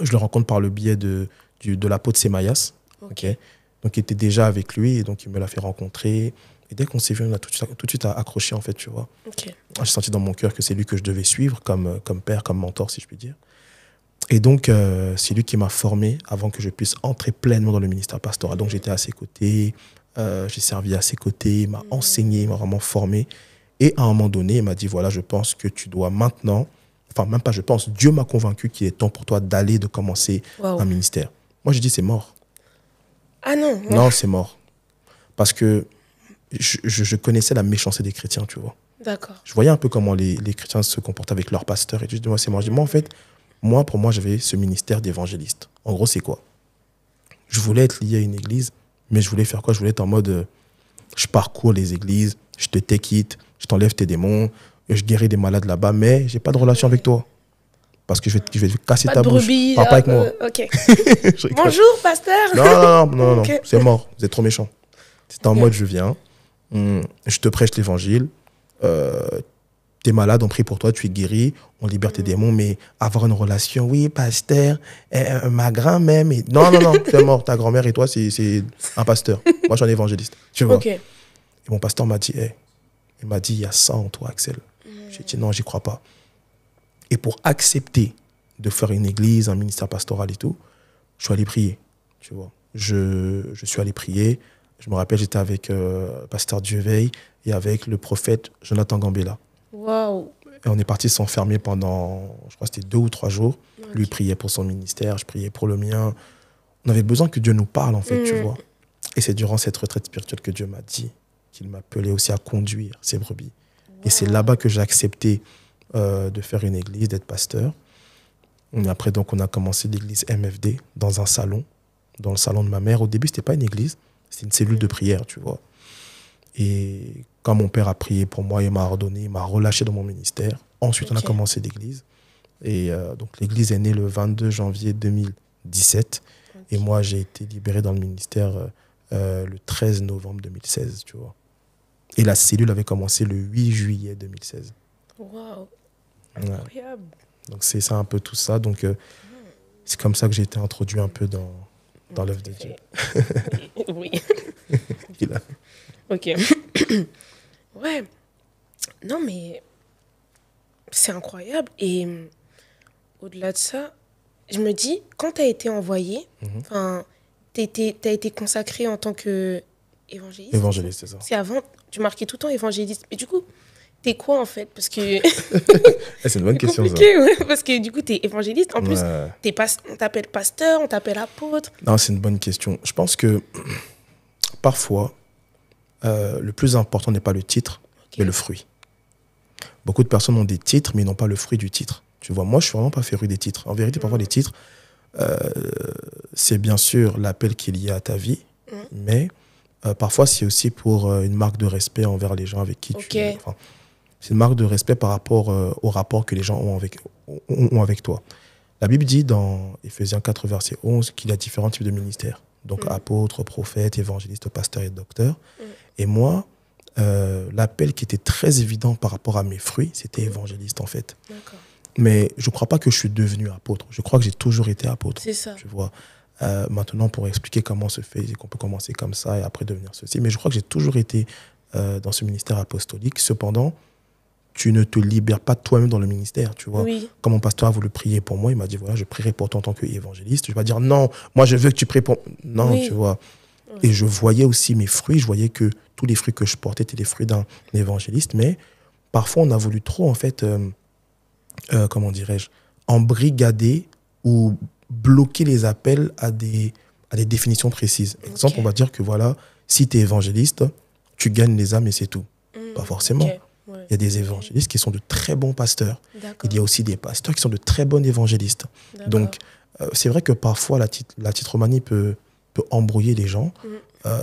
Je le rencontre par le biais de, du, de la peau de Semayas, donc il était déjà avec lui, et donc il me l'a fait rencontrer. Et dès qu'on s'est vu, on a tout, tout, de suite accroché, en fait, tu vois. J'ai senti dans mon cœur que c'est lui que je devais suivre comme, euh, comme père, comme mentor, si je puis dire. Et donc, euh, c'est lui qui m'a formé avant que je puisse entrer pleinement dans le ministère pastoral. Donc, j'étais à ses côtés, euh, j'ai servi à ses côtés, il m'a mhm. enseigné, il m'a vraiment formé. Et à un moment donné, il m'a dit, voilà, je pense que tu dois maintenant, enfin même pas je pense, Dieu m'a convaincu qu'il est temps pour toi d'aller, de commencer un ministère. Moi, j'ai dit, c'est mort. Ah non Non, c'est mort. Parce que je, connaissais la méchanceté des chrétiens, tu vois. D'accord. Je voyais un peu comment les, chrétiens se comportaient avec leur pasteur. Et tu moi, c'est moi. moi, en fait, moi, pour moi, j'avais ce ministère d'évangéliste. En gros, c'est quoi Je voulais être lié à une église, mais je voulais faire quoi Je voulais être en mode, euh, je parcours les églises, je te quitte, je t'enlève tes démons, je guéris des malades là-bas, mais j'ai pas de relation avec toi. Parce que je vais, je casser ta de bouche. Brebis, Parle pas euh, avec moi. Euh, OK. Bonjour, pasteur. Non, non, non, non, non c'est mort. Vous êtes trop méchant. C'est en mode, je viens, Hum, je te prêche l'évangile, euh, t'es malade, on prie pour toi, tu es guéri, on libère tes hum. démons, mais avoir une relation, oui, pasteur, euh, ma grand-mère, Non, non, non, tu mort, ta grand-mère et toi, c'est un pasteur. Moi, je suis un évangéliste, tu vois. Et mon pasteur m'a dit, eh, il m'a dit, il y a ça en toi, Axel. Hum. J'ai dit, non, j'y crois pas. Et pour accepter de faire une église, un ministère pastoral et tout, je suis allé prier, tu vois. je suis allé prier, je me rappelle, j'étais avec le euh, Pasteur Dieuveil et avec le prophète Jonathan Gambella. Et on est parti s'enfermer pendant, je crois, c'était deux ou trois jours. Lui priait pour son ministère, je priais pour le mien. On avait besoin que Dieu nous parle, en fait, tu mm. vois. Et c'est durant cette retraite spirituelle que Dieu m'a dit qu'il m'appelait aussi à conduire ses brebis. Et c'est là-bas que j'ai accepté euh, de faire une église, d'être pasteur. Et après, donc, on a commencé l'église MFD dans un salon, dans le salon de ma mère. Au début, c'était pas une église. C'est une cellule de prière, tu vois. Et quand mon père a prié pour moi, il m'a ordonné, il m'a relâché dans mon ministère. Ensuite, on a commencé l'église. Et euh, donc, l'église est née le 22 janvier 2017. Et moi, j'ai été libéré dans le ministère euh, euh, le 13 novembre 2016, tu vois. Et la cellule avait commencé le 8 juillet 2016. Waouh! Incroyable! Donc, c'est ça un peu tout ça. Donc, hmm. c'est comme ça que j'ai été introduit un peu dans, dans l'œuvre de Dieu. oui. ok. ouais. Non, mais c'est incroyable. Et au-delà de ça, je me dis, quand tu as été envoyé, mhm. enfin, as été consacré en tant que évangéliste. Évangéliste, c'est ça. C'est avant, tu marquais tout le temps évangéliste. Mais du coup, T'es quoi en fait Parce que. Eh, c'est une bonne question. parce que du coup, t'es évangéliste. En plus, on t'appelle pasteur, on t'appelle apôtre. Non, c'est une bonne question. Je pense que parfois, euh, le plus important n'est pas le titre, mais le fruit. Beaucoup de personnes ont des titres, mais n'ont pas le fruit du titre. Tu vois, moi, je suis vraiment pas féru des titres. En vérité, parfois, mm. les titres, euh, c'est bien sûr l'appel qu'il y a à ta vie, mm. mais euh, parfois, c'est aussi pour une marque de respect envers les gens avec qui tu es. C'est une marque de respect par rapport euh, au rapport que les gens ont avec, ont, avec toi. La Bible dit dans Ephésiens 4, verset 11 qu'il y a différents types de ministères. Donc mm. apôtres, prophètes, évangélistes, pasteurs et docteurs. Mm. Et moi, euh, l'appel qui était très évident par rapport à mes fruits, c'était mm. évangéliste en fait. Mais je ne crois pas que je suis devenu apôtre. Je crois que j'ai toujours été apôtre. C'est ça. vois. Euh, maintenant, pour expliquer comment se fait, qu'on peut commencer comme ça et après devenir ceci. Mais je crois que j'ai toujours été dans ce ministère apostolique. Cependant, tu ne te libères pas toi-même dans le ministère, tu vois. mon pasteur a voulu prier pour moi, il m'a dit, voilà, je prierai pour toi en tant qu'évangéliste. Je vais pas dire, non, moi, je veux que tu pries pour... Non, tu vois. Et je voyais aussi mes fruits. Je voyais que tous les fruits que je portais étaient les fruits d'un évangéliste. Mais parfois, on a voulu trop, en fait, euh, euh, comment dirais-je, embrigader ou bloquer les appels à des, à des définitions précises. Exemple, on va dire que voilà, si tu es évangéliste, tu gagnes les âmes et c'est tout. Mmh, pas forcément. Il y a des évangélistes qui sont de très bons pasteurs. Il y a aussi des pasteurs qui sont de très bons évangélistes. Donc, euh, c'est vrai que parfois, la, titre la titromanie peut, peut embrouiller les gens. Mm. Euh,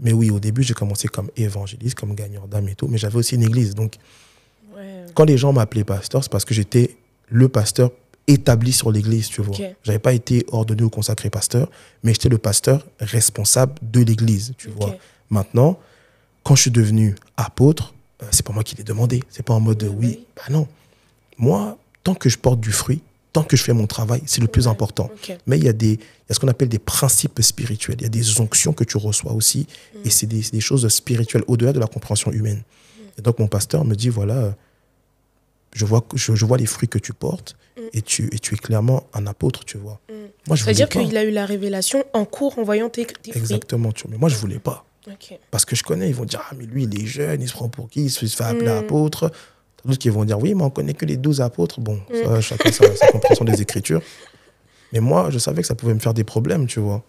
mais oui, au début, j'ai commencé comme évangéliste, comme gagnant d'âme et tout. Mais j'avais aussi une église. Donc, quand les gens m'appelaient pasteur, c'est parce que j'étais le pasteur établi sur l'église, tu vois. J'avais pas été ordonné ou consacré pasteur, mais j'étais le pasteur responsable de l'église, tu vois. Maintenant, quand je suis devenu apôtre, euh, c'est pas moi qui l'ai demandé. C'est pas en mode ah oui, bah non. Moi, tant que je porte du fruit, tant que je fais mon travail, c'est le plus important. Mais il y a des, ce qu'on appelle des principes spirituels. Il y a des onctions que tu reçois aussi, mm. et c'est des, choses spirituelles au-delà de la compréhension humaine. Mm. Et donc mon pasteur me dit voilà, je vois, je, vois les fruits que tu portes, mm. et tu, es clairement un apôtre, tu vois. Moi, je Ça veut dire qu'il a eu la révélation en cours en voyant tes, fruits. Exactement, tu Mais moi, je voulais pas. Parce que je connais, ils vont dire, ah, mais lui, il est jeune, il se prend pour qui Il se fait appeler apôtre. Hmm. apôtre. D'autres qui vont dire, oui, mais on connaît que les douze apôtres. Bon, hmm. ça, chacun sa, compréhension des Écritures. Mais moi, je savais que ça pouvait me faire des problèmes, tu vois.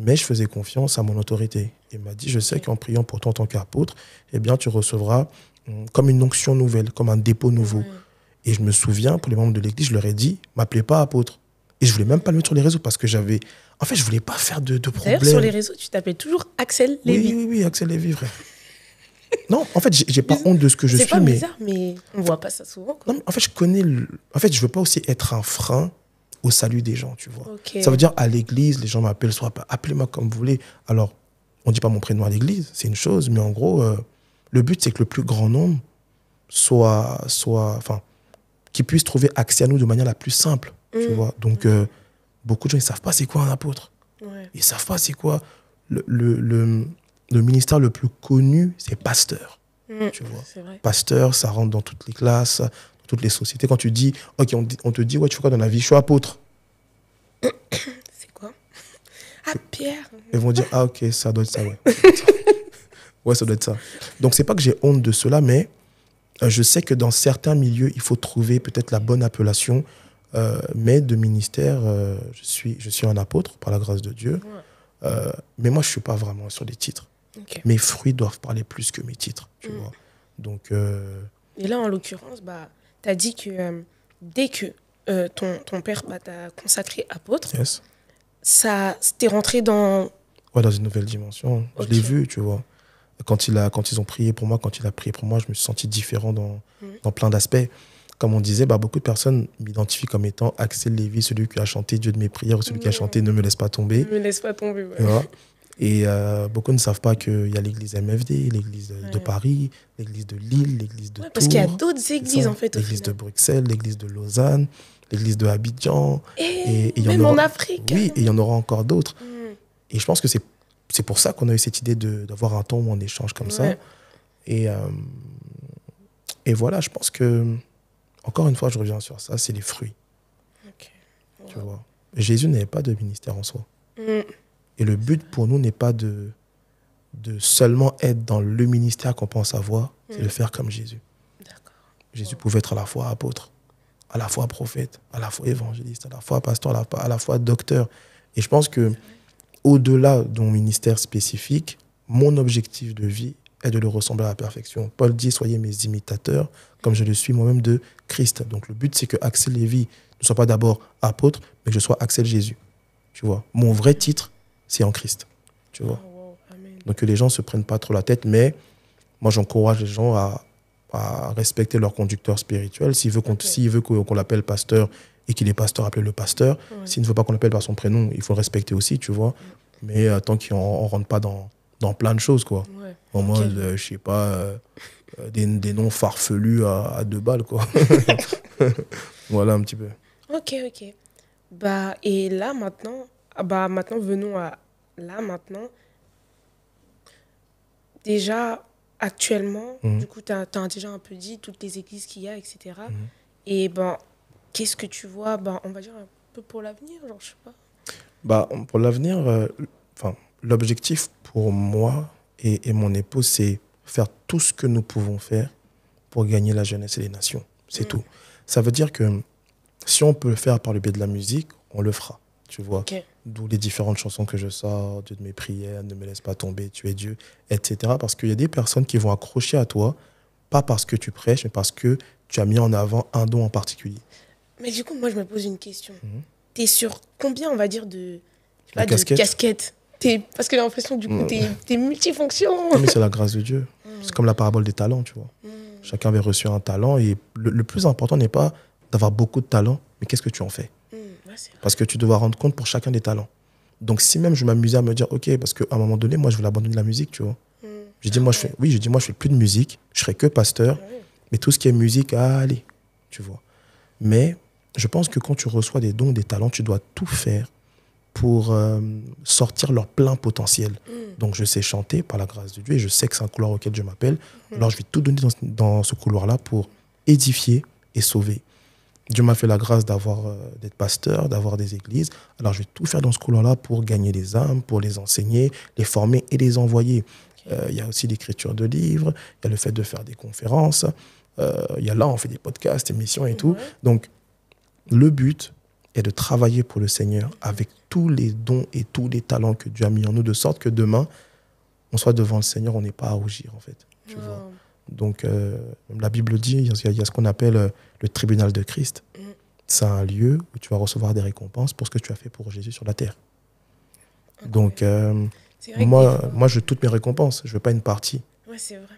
Mais je faisais confiance à mon autorité. Il m'a dit, je sais qu'en priant pour toi en tant qu'apôtre, eh bien, tu recevras hmm, comme une onction nouvelle, comme un dépôt nouveau. Et je me souviens, pour les membres de l'Église, je leur ai dit, m'appelez pas apôtre. Et je voulais même pas le mettre sur les réseaux parce que j'avais. En fait, je voulais pas faire de, de problème. D'ailleurs, sur les réseaux, tu t'appelles toujours Axel Lévy. Oui, oui, oui, Axel Lévy, frère. non, en fait, j'ai pas honte de ce que je suis. C'est bizarre, mais... on voit pas ça souvent. Non, en fait, je connais. En fait, je veux pas aussi être un frein au salut des gens, tu vois. Ça veut dire à l'église, les gens m'appellent, soit appelez-moi comme vous voulez. Alors, on dit pas mon prénom à l'église, c'est une chose, mais en gros, euh, le but, c'est que le plus grand nombre soit. soit enfin, qu'ils puissent trouver accès à nous de manière la plus simple. Mm. Donc, mm. euh, beaucoup de gens, ils ne savent pas c'est quoi un apôtre. Ils ne savent pas c'est quoi. Le, le, ministère le plus connu, c'est pasteur. Mm. Pasteur, ça rentre dans toutes les classes, dans toutes les sociétés. Quand tu dis, OK, on, te dit, ouais, tu fais quoi dans la vie Je suis apôtre. C'est quoi Ah, Pierre Ils vont dire, ah, OK, ça doit être ça, ouais. ouais, ça doit être ça. Donc, c'est pas que j'ai honte de cela, mais euh, je sais que dans certains milieux, il faut trouver peut-être la bonne appellation euh, mais de ministère, euh, je, suis, je suis un apôtre par la grâce de Dieu. Euh, mais moi, je ne suis pas vraiment sur des titres. Mes fruits doivent parler plus que mes titres. Tu mm. vois. Donc, Et là, en l'occurrence, bah, tu as dit que dès que ton, ton, père bah, t'a consacré apôtre, yes. ça t'es rentré dans. dans une nouvelle dimension. Je l'ai vu, tu vois. Quand, il a, quand ils ont prié pour moi, quand il a prié pour moi, je me suis senti différent dans, mm. dans plein d'aspects comme on disait, bah, beaucoup de personnes m'identifient comme étant Axel Lévy, celui qui a chanté Dieu de mes prières, ou celui qui a chanté Ne me laisse pas tomber. Ne me laisse pas tomber, ouais. Et euh, beaucoup ne savent pas qu'il y a l'église MFD, l'église euh, de Paris, l'église de Lille, l'église de Tours. Parce qu'il y a d'autres églises, en fait. L'église de Bruxelles, l'église de Lausanne, l'église de Abidjan. Et, même en, Afrique. Oui, et il y en aura encore d'autres. Mm. Et je pense que c'est, c'est pour ça qu'on a eu cette idée d'avoir un temps en échange comme ça. Et, euh, et voilà, je pense que encore une fois, je reviens sur ça, c'est les fruits. Tu vois. Jésus n'avait pas de ministère en soi. Mm. Et le but pour nous n'est pas de, de seulement être dans le ministère qu'on pense avoir, c'est de mm. faire comme Jésus. Jésus pouvait être à la fois apôtre, à la fois prophète, à la fois évangéliste, à la fois pasteur, à la, à la fois docteur. Et je pense que au-delà de mon ministère spécifique, mon objectif de vie est de le ressembler à la perfection. Paul dit, soyez mes imitateurs, comme je le suis moi-même de Christ. Donc le but, c'est que Axel Lévy ne soit pas d'abord apôtre, mais que je sois Axel Jésus. Tu vois, mon vrai titre, c'est en Christ. Tu vois. Oh, Donc que les gens ne se prennent pas trop la tête, mais moi j'encourage les gens à, respecter leur conducteur spirituel. S'il veut qu'on l'appelle pasteur et qu'il est pasteur, appelez le pasteur. S'il ne veut pas qu'on l'appelle par son prénom, il faut le respecter aussi, tu vois. Mm. Mais euh, tant qu'on ne rentre pas dans, dans plein de choses, quoi. Au moins, je ne je sais pas, euh, euh, des, des, noms farfelus à, deux balles, quoi. voilà un petit peu. Ok, ok. Bah, et là, maintenant, ah bah, maintenant, venons à là, maintenant. Déjà, actuellement, mhm. du coup, tu as, déjà un peu dit toutes les églises qu'il y a, etc. Mhm. Et ben, qu'est-ce que tu vois, bah on va dire un peu pour l'avenir, genre, je sais pas. Bah, pour l'avenir, euh, enfin, l'objectif pour moi et, mon épouse, c'est faire tout ce que nous pouvons faire pour gagner la jeunesse et les nations. C'est mm. tout. Ça veut dire que si on peut le faire par le biais de la musique, on le fera. Tu vois D'où les différentes chansons que je sors, Dieu de mes prières, ne me laisse pas tomber, tu es Dieu, etc. Parce qu'il y a des personnes qui vont accrocher à toi, pas parce que tu prêches, mais parce que tu as mis en avant un don en particulier. Mais du coup, moi, je me pose une question. Mhm. Tu es sur combien, on va dire, de, casquettes parce que j'ai l'impression que du coup, t'es es multifonction. Non, mais c'est la grâce de Dieu. Mm. C'est comme la parabole des talents, tu vois. Mm. Chacun avait reçu un talent et le, plus important n'est pas d'avoir beaucoup de talents, mais qu'est-ce que tu en fais mm. Parce que tu dois rendre compte pour chacun des talents. Donc si même je m'amusais à me dire, ok, parce qu'à un moment donné, moi, je voulais abandonner la musique, tu vois. J'ai dit, moi, je ah oui, je dit, moi, je fais plus de musique, je serai que pasteur, ah mais tout ce qui est musique, allez, tu vois. Mais je pense que quand tu reçois des dons, des talents, tu dois tout faire pour euh, sortir leur plein potentiel. Mm. Donc je sais chanter par la grâce de Dieu et je sais que c'est un couloir auquel je m'appelle. Mm-hmm. Alors je vais tout donner dans, ce couloir-là pour édifier et sauver. Dieu m'a fait la grâce d'avoir euh, d'être pasteur, d'avoir des églises. Alors je vais tout faire dans ce couloir-là pour gagner des âmes, pour les enseigner, les former et les envoyer. Euh, il y a aussi l'écriture de livres, il y a le fait de faire des conférences, il y a là on fait des podcasts, émissions et tout. Donc le but, de travailler pour le Seigneur avec tous les dons et tous les talents que Dieu a mis en nous, de sorte que demain, on soit devant le Seigneur, on n'est pas à rougir, en fait. Tu vois Donc, euh, la Bible dit, il y, a ce qu'on appelle euh, le tribunal de Christ. Mm. C'est un lieu où tu vas recevoir des récompenses pour ce que tu as fait pour Jésus sur la terre. Donc, euh, moi, moi, je veux toutes mes récompenses, je veux pas une partie. Oui, c'est vrai.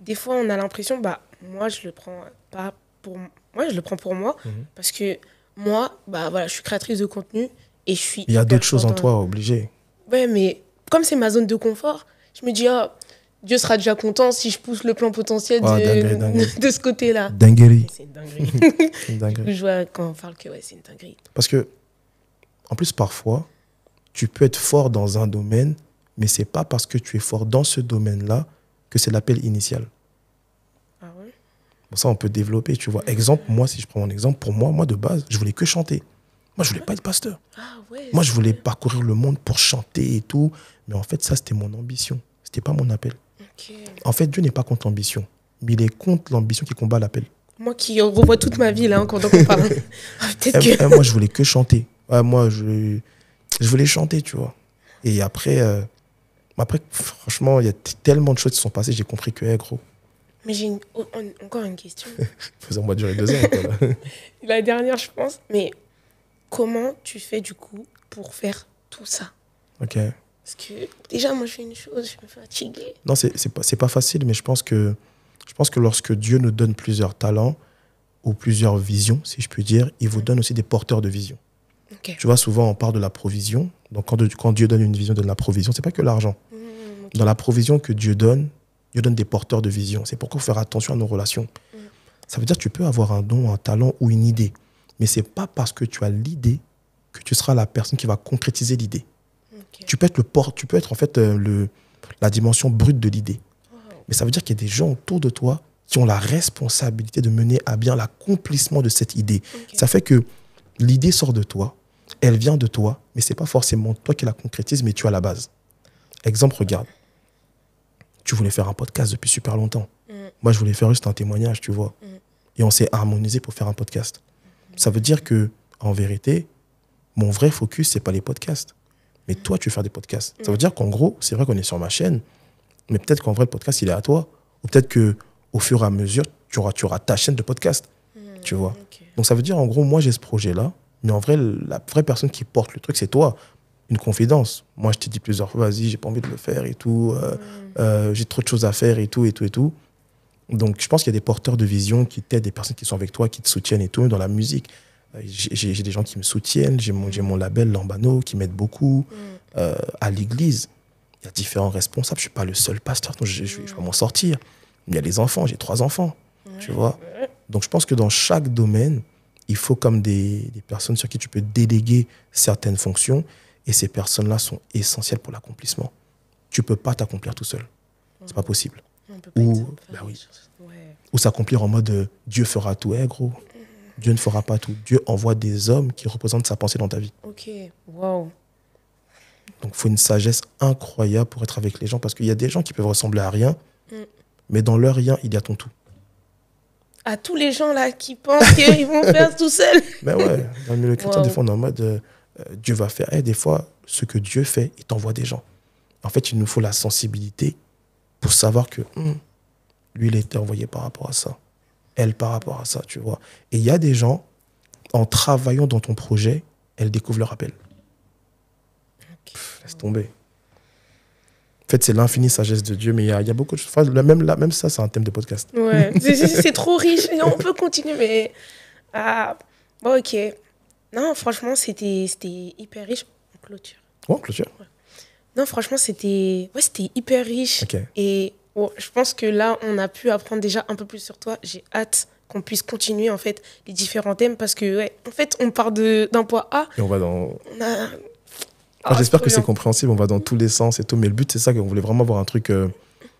Des fois, on a l'impression, bah, moi, je le prends pas pour moi, je le prends pour moi, mhm. parce que moi, bah voilà, je suis créatrice de contenu et je suis. Il y a d'autres choses en toi, obligé. Ouais, mais comme c'est ma zone de confort, je me dis, oh Dieu sera déjà content si je pousse le plan potentiel ah, de, de, ce côté-là. Dinguerie. C'est une dinguerie. je vois quand on parle que c'est une dinguerie. Parce que, en plus, parfois, tu peux être fort dans un domaine, mais c'est pas parce que tu es fort dans ce domaine-là que c'est l'appel initial ça, on peut développer, tu vois. Exemple, moi, si je prends mon exemple, pour moi, moi, de base, je voulais que chanter. Moi, je voulais pas être pasteur. Ah moi, je voulais parcourir le monde pour chanter et tout. Mais en fait, ça, c'était mon ambition. C'était pas mon appel. En fait, Dieu n'est pas contre l'ambition. Mais il est contre l'ambition qui combat l'appel. Moi qui revois toute ma vie, là, hein, quand on parle. Ah, eh, eh, moi, je voulais que chanter. moi, je, je voulais chanter, tu vois. Et après, euh, après franchement, il y a tellement de choses qui sont passées. J'ai compris que, hé, gros, mais j'ai encore une question. Faisons-moi durer deux ans. la dernière, je pense. Mais comment tu fais du coup pour faire tout ça Ok. Parce que déjà, moi, je fais une chose, je me fatigue. Non, c'est pas, pas facile, mais je pense, que, je pense que lorsque Dieu nous donne plusieurs talents ou plusieurs visions, si je puis dire, il vous donne aussi des porteurs de vision. Tu vois, souvent, on parle de la provision. Donc, quand, Dieu donne une vision, donne la provision. C'est pas que l'argent. Mmh, Dans la provision que Dieu donne, Dieu donne des porteurs de vision. C'est pourquoi faire attention à nos relations. Mm. Ça veut dire que tu peux avoir un don, un talent ou une idée. Mais ce n'est pas parce que tu as l'idée que tu seras la personne qui va concrétiser l'idée. Tu, peux être le port, tu peux être en fait euh, le, la dimension brute de l'idée. Mais ça veut dire qu'il y a des gens autour de toi qui ont la responsabilité de mener à bien l'accomplissement de cette idée. Ça fait que l'idée sort de toi, elle vient de toi, mais ce n'est pas forcément toi qui la concrétise, mais tu as la base. Exemple, regarde tu voulais faire un podcast depuis super longtemps. Mm. Moi, je voulais faire juste un témoignage, tu vois. Mm. Et on s'est harmonisé pour faire un podcast. Ça veut dire que, en vérité, mon vrai focus, c'est pas les podcasts. Mais mm. toi, tu veux faire des podcasts. Ça veut dire qu'en gros, c'est vrai qu'on est sur ma chaîne, mais peut-être qu'en vrai, le podcast, il est à toi. Ou peut-être que au fur et à mesure, tu auras, tu ta chaîne de podcast. Tu vois. Donc, ça veut dire, en gros, moi, j'ai ce projet-là. Mais en vrai, la vraie personne qui porte le truc, c'est toi une confidence. Moi, je t'ai dit plusieurs fois, vas-y, j'ai pas envie de le faire et tout, euh, mm. euh, j'ai trop de choses à faire et tout, et tout, et tout. Donc, je pense qu'il y a des porteurs de vision qui t'aident, des personnes qui sont avec toi, qui te soutiennent et tout, dans la musique. Euh, j'ai des gens qui me soutiennent, j'ai mon, mon, mm. label Lambano qui m'aide beaucoup. Mm. à l'église, il y a différents responsables. Je suis pas le seul pasteur, donc je, je, je vais m'en sortir. Il y a les enfants, j'ai trois enfants, tu vois. Donc, je pense que dans chaque domaine, il faut comme des, des personnes sur qui tu peux déléguer certaines fonctions et ces personnes-là sont essentielles pour l'accomplissement. Tu peux pas t'accomplir tout seul. C'est pas possible. Ou, bah oui. ouais. Ou s'accomplir en mode euh, Dieu fera tout. Eh, gros, Dieu ne fera pas tout. Dieu envoie des hommes qui représentent sa pensée dans ta vie. Ok, wow. Donc, il faut une sagesse incroyable pour être avec les gens parce qu'il y a des gens qui peuvent ressembler à rien, mm. mais dans leur rien, il y a ton tout. À tous les gens là qui pensent qu'ils vont faire tout seul. Ben mais ouais, dans le chrétien, des fois, on est en mode euh, euh, Dieu va faire. Et eh, des fois, ce que Dieu fait, il t'envoie des gens. En fait, il nous faut la sensibilité pour savoir que hmm, lui, il a été envoyé par rapport à ça. Elle par rapport à ça, tu vois. Et il y a des gens, en travaillant dans ton projet, elles découvrent leur appel. laisse tomber. En fait, c'est l'infinie sagesse de Dieu, mais il y, a beaucoup de choses. même, là, même ça, c'est un thème de podcast. Ouais, c'est trop riche. On peut continuer, mais. Ah, ok. Non, franchement, c'était hyper riche en clôture. en clôture Non, franchement, c'était ouais, hyper riche. Et je pense que là, on a pu apprendre déjà un peu plus sur toi. J'ai hâte qu'on puisse continuer en fait les différents thèmes parce que en fait, on part d'un point A. on va dans. Ah, ah, j'espère que c'est compréhensible. On va dans tous les sens et tout. Mais le but, c'est ça qu'on voulait vraiment avoir un truc. Euh,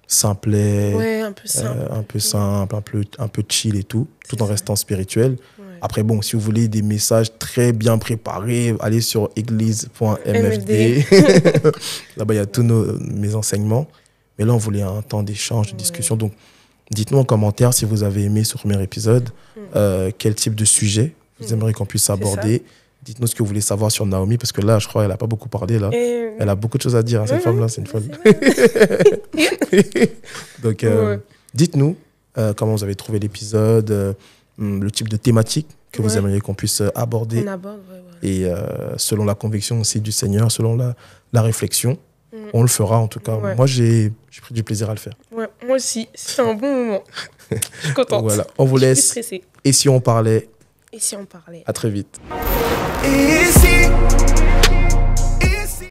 simple simplet, ouais, euh, un, peu simple. un peu simple, un un peu chill et tout, tout en restant spirituel. Après, bon, si vous voulez des messages très bien préparés, allez sur église.mfd. Là-bas, il y a tous nos, mes enseignements. Mais là, on voulait un temps d'échange, de discussion. Donc, dites-nous en commentaire si vous avez aimé ce premier épisode, mm. euh, quel type de sujet vous mm. aimeriez qu'on puisse aborder. Dites-nous ce que vous voulez savoir sur Naomi, parce que là, je crois qu'elle n'a pas beaucoup parlé. Là. Elle a beaucoup de choses à dire, à hein, cette mm-hmm. femme-là, c'est une folle. Donc, euh, dites-nous euh, comment vous avez trouvé l'épisode, Hum, le type de thématique que vous aimeriez qu'on puisse euh, aborder. Et euh, selon la conviction aussi du Seigneur, selon la, réflexion, mm. on le fera en tout cas. Moi, j'ai pris du plaisir à le faire. moi aussi, c'est un bon moment. Je suis contente. Voilà, on vous laisse. Et si on parlait Et si on parlait À très vite. Et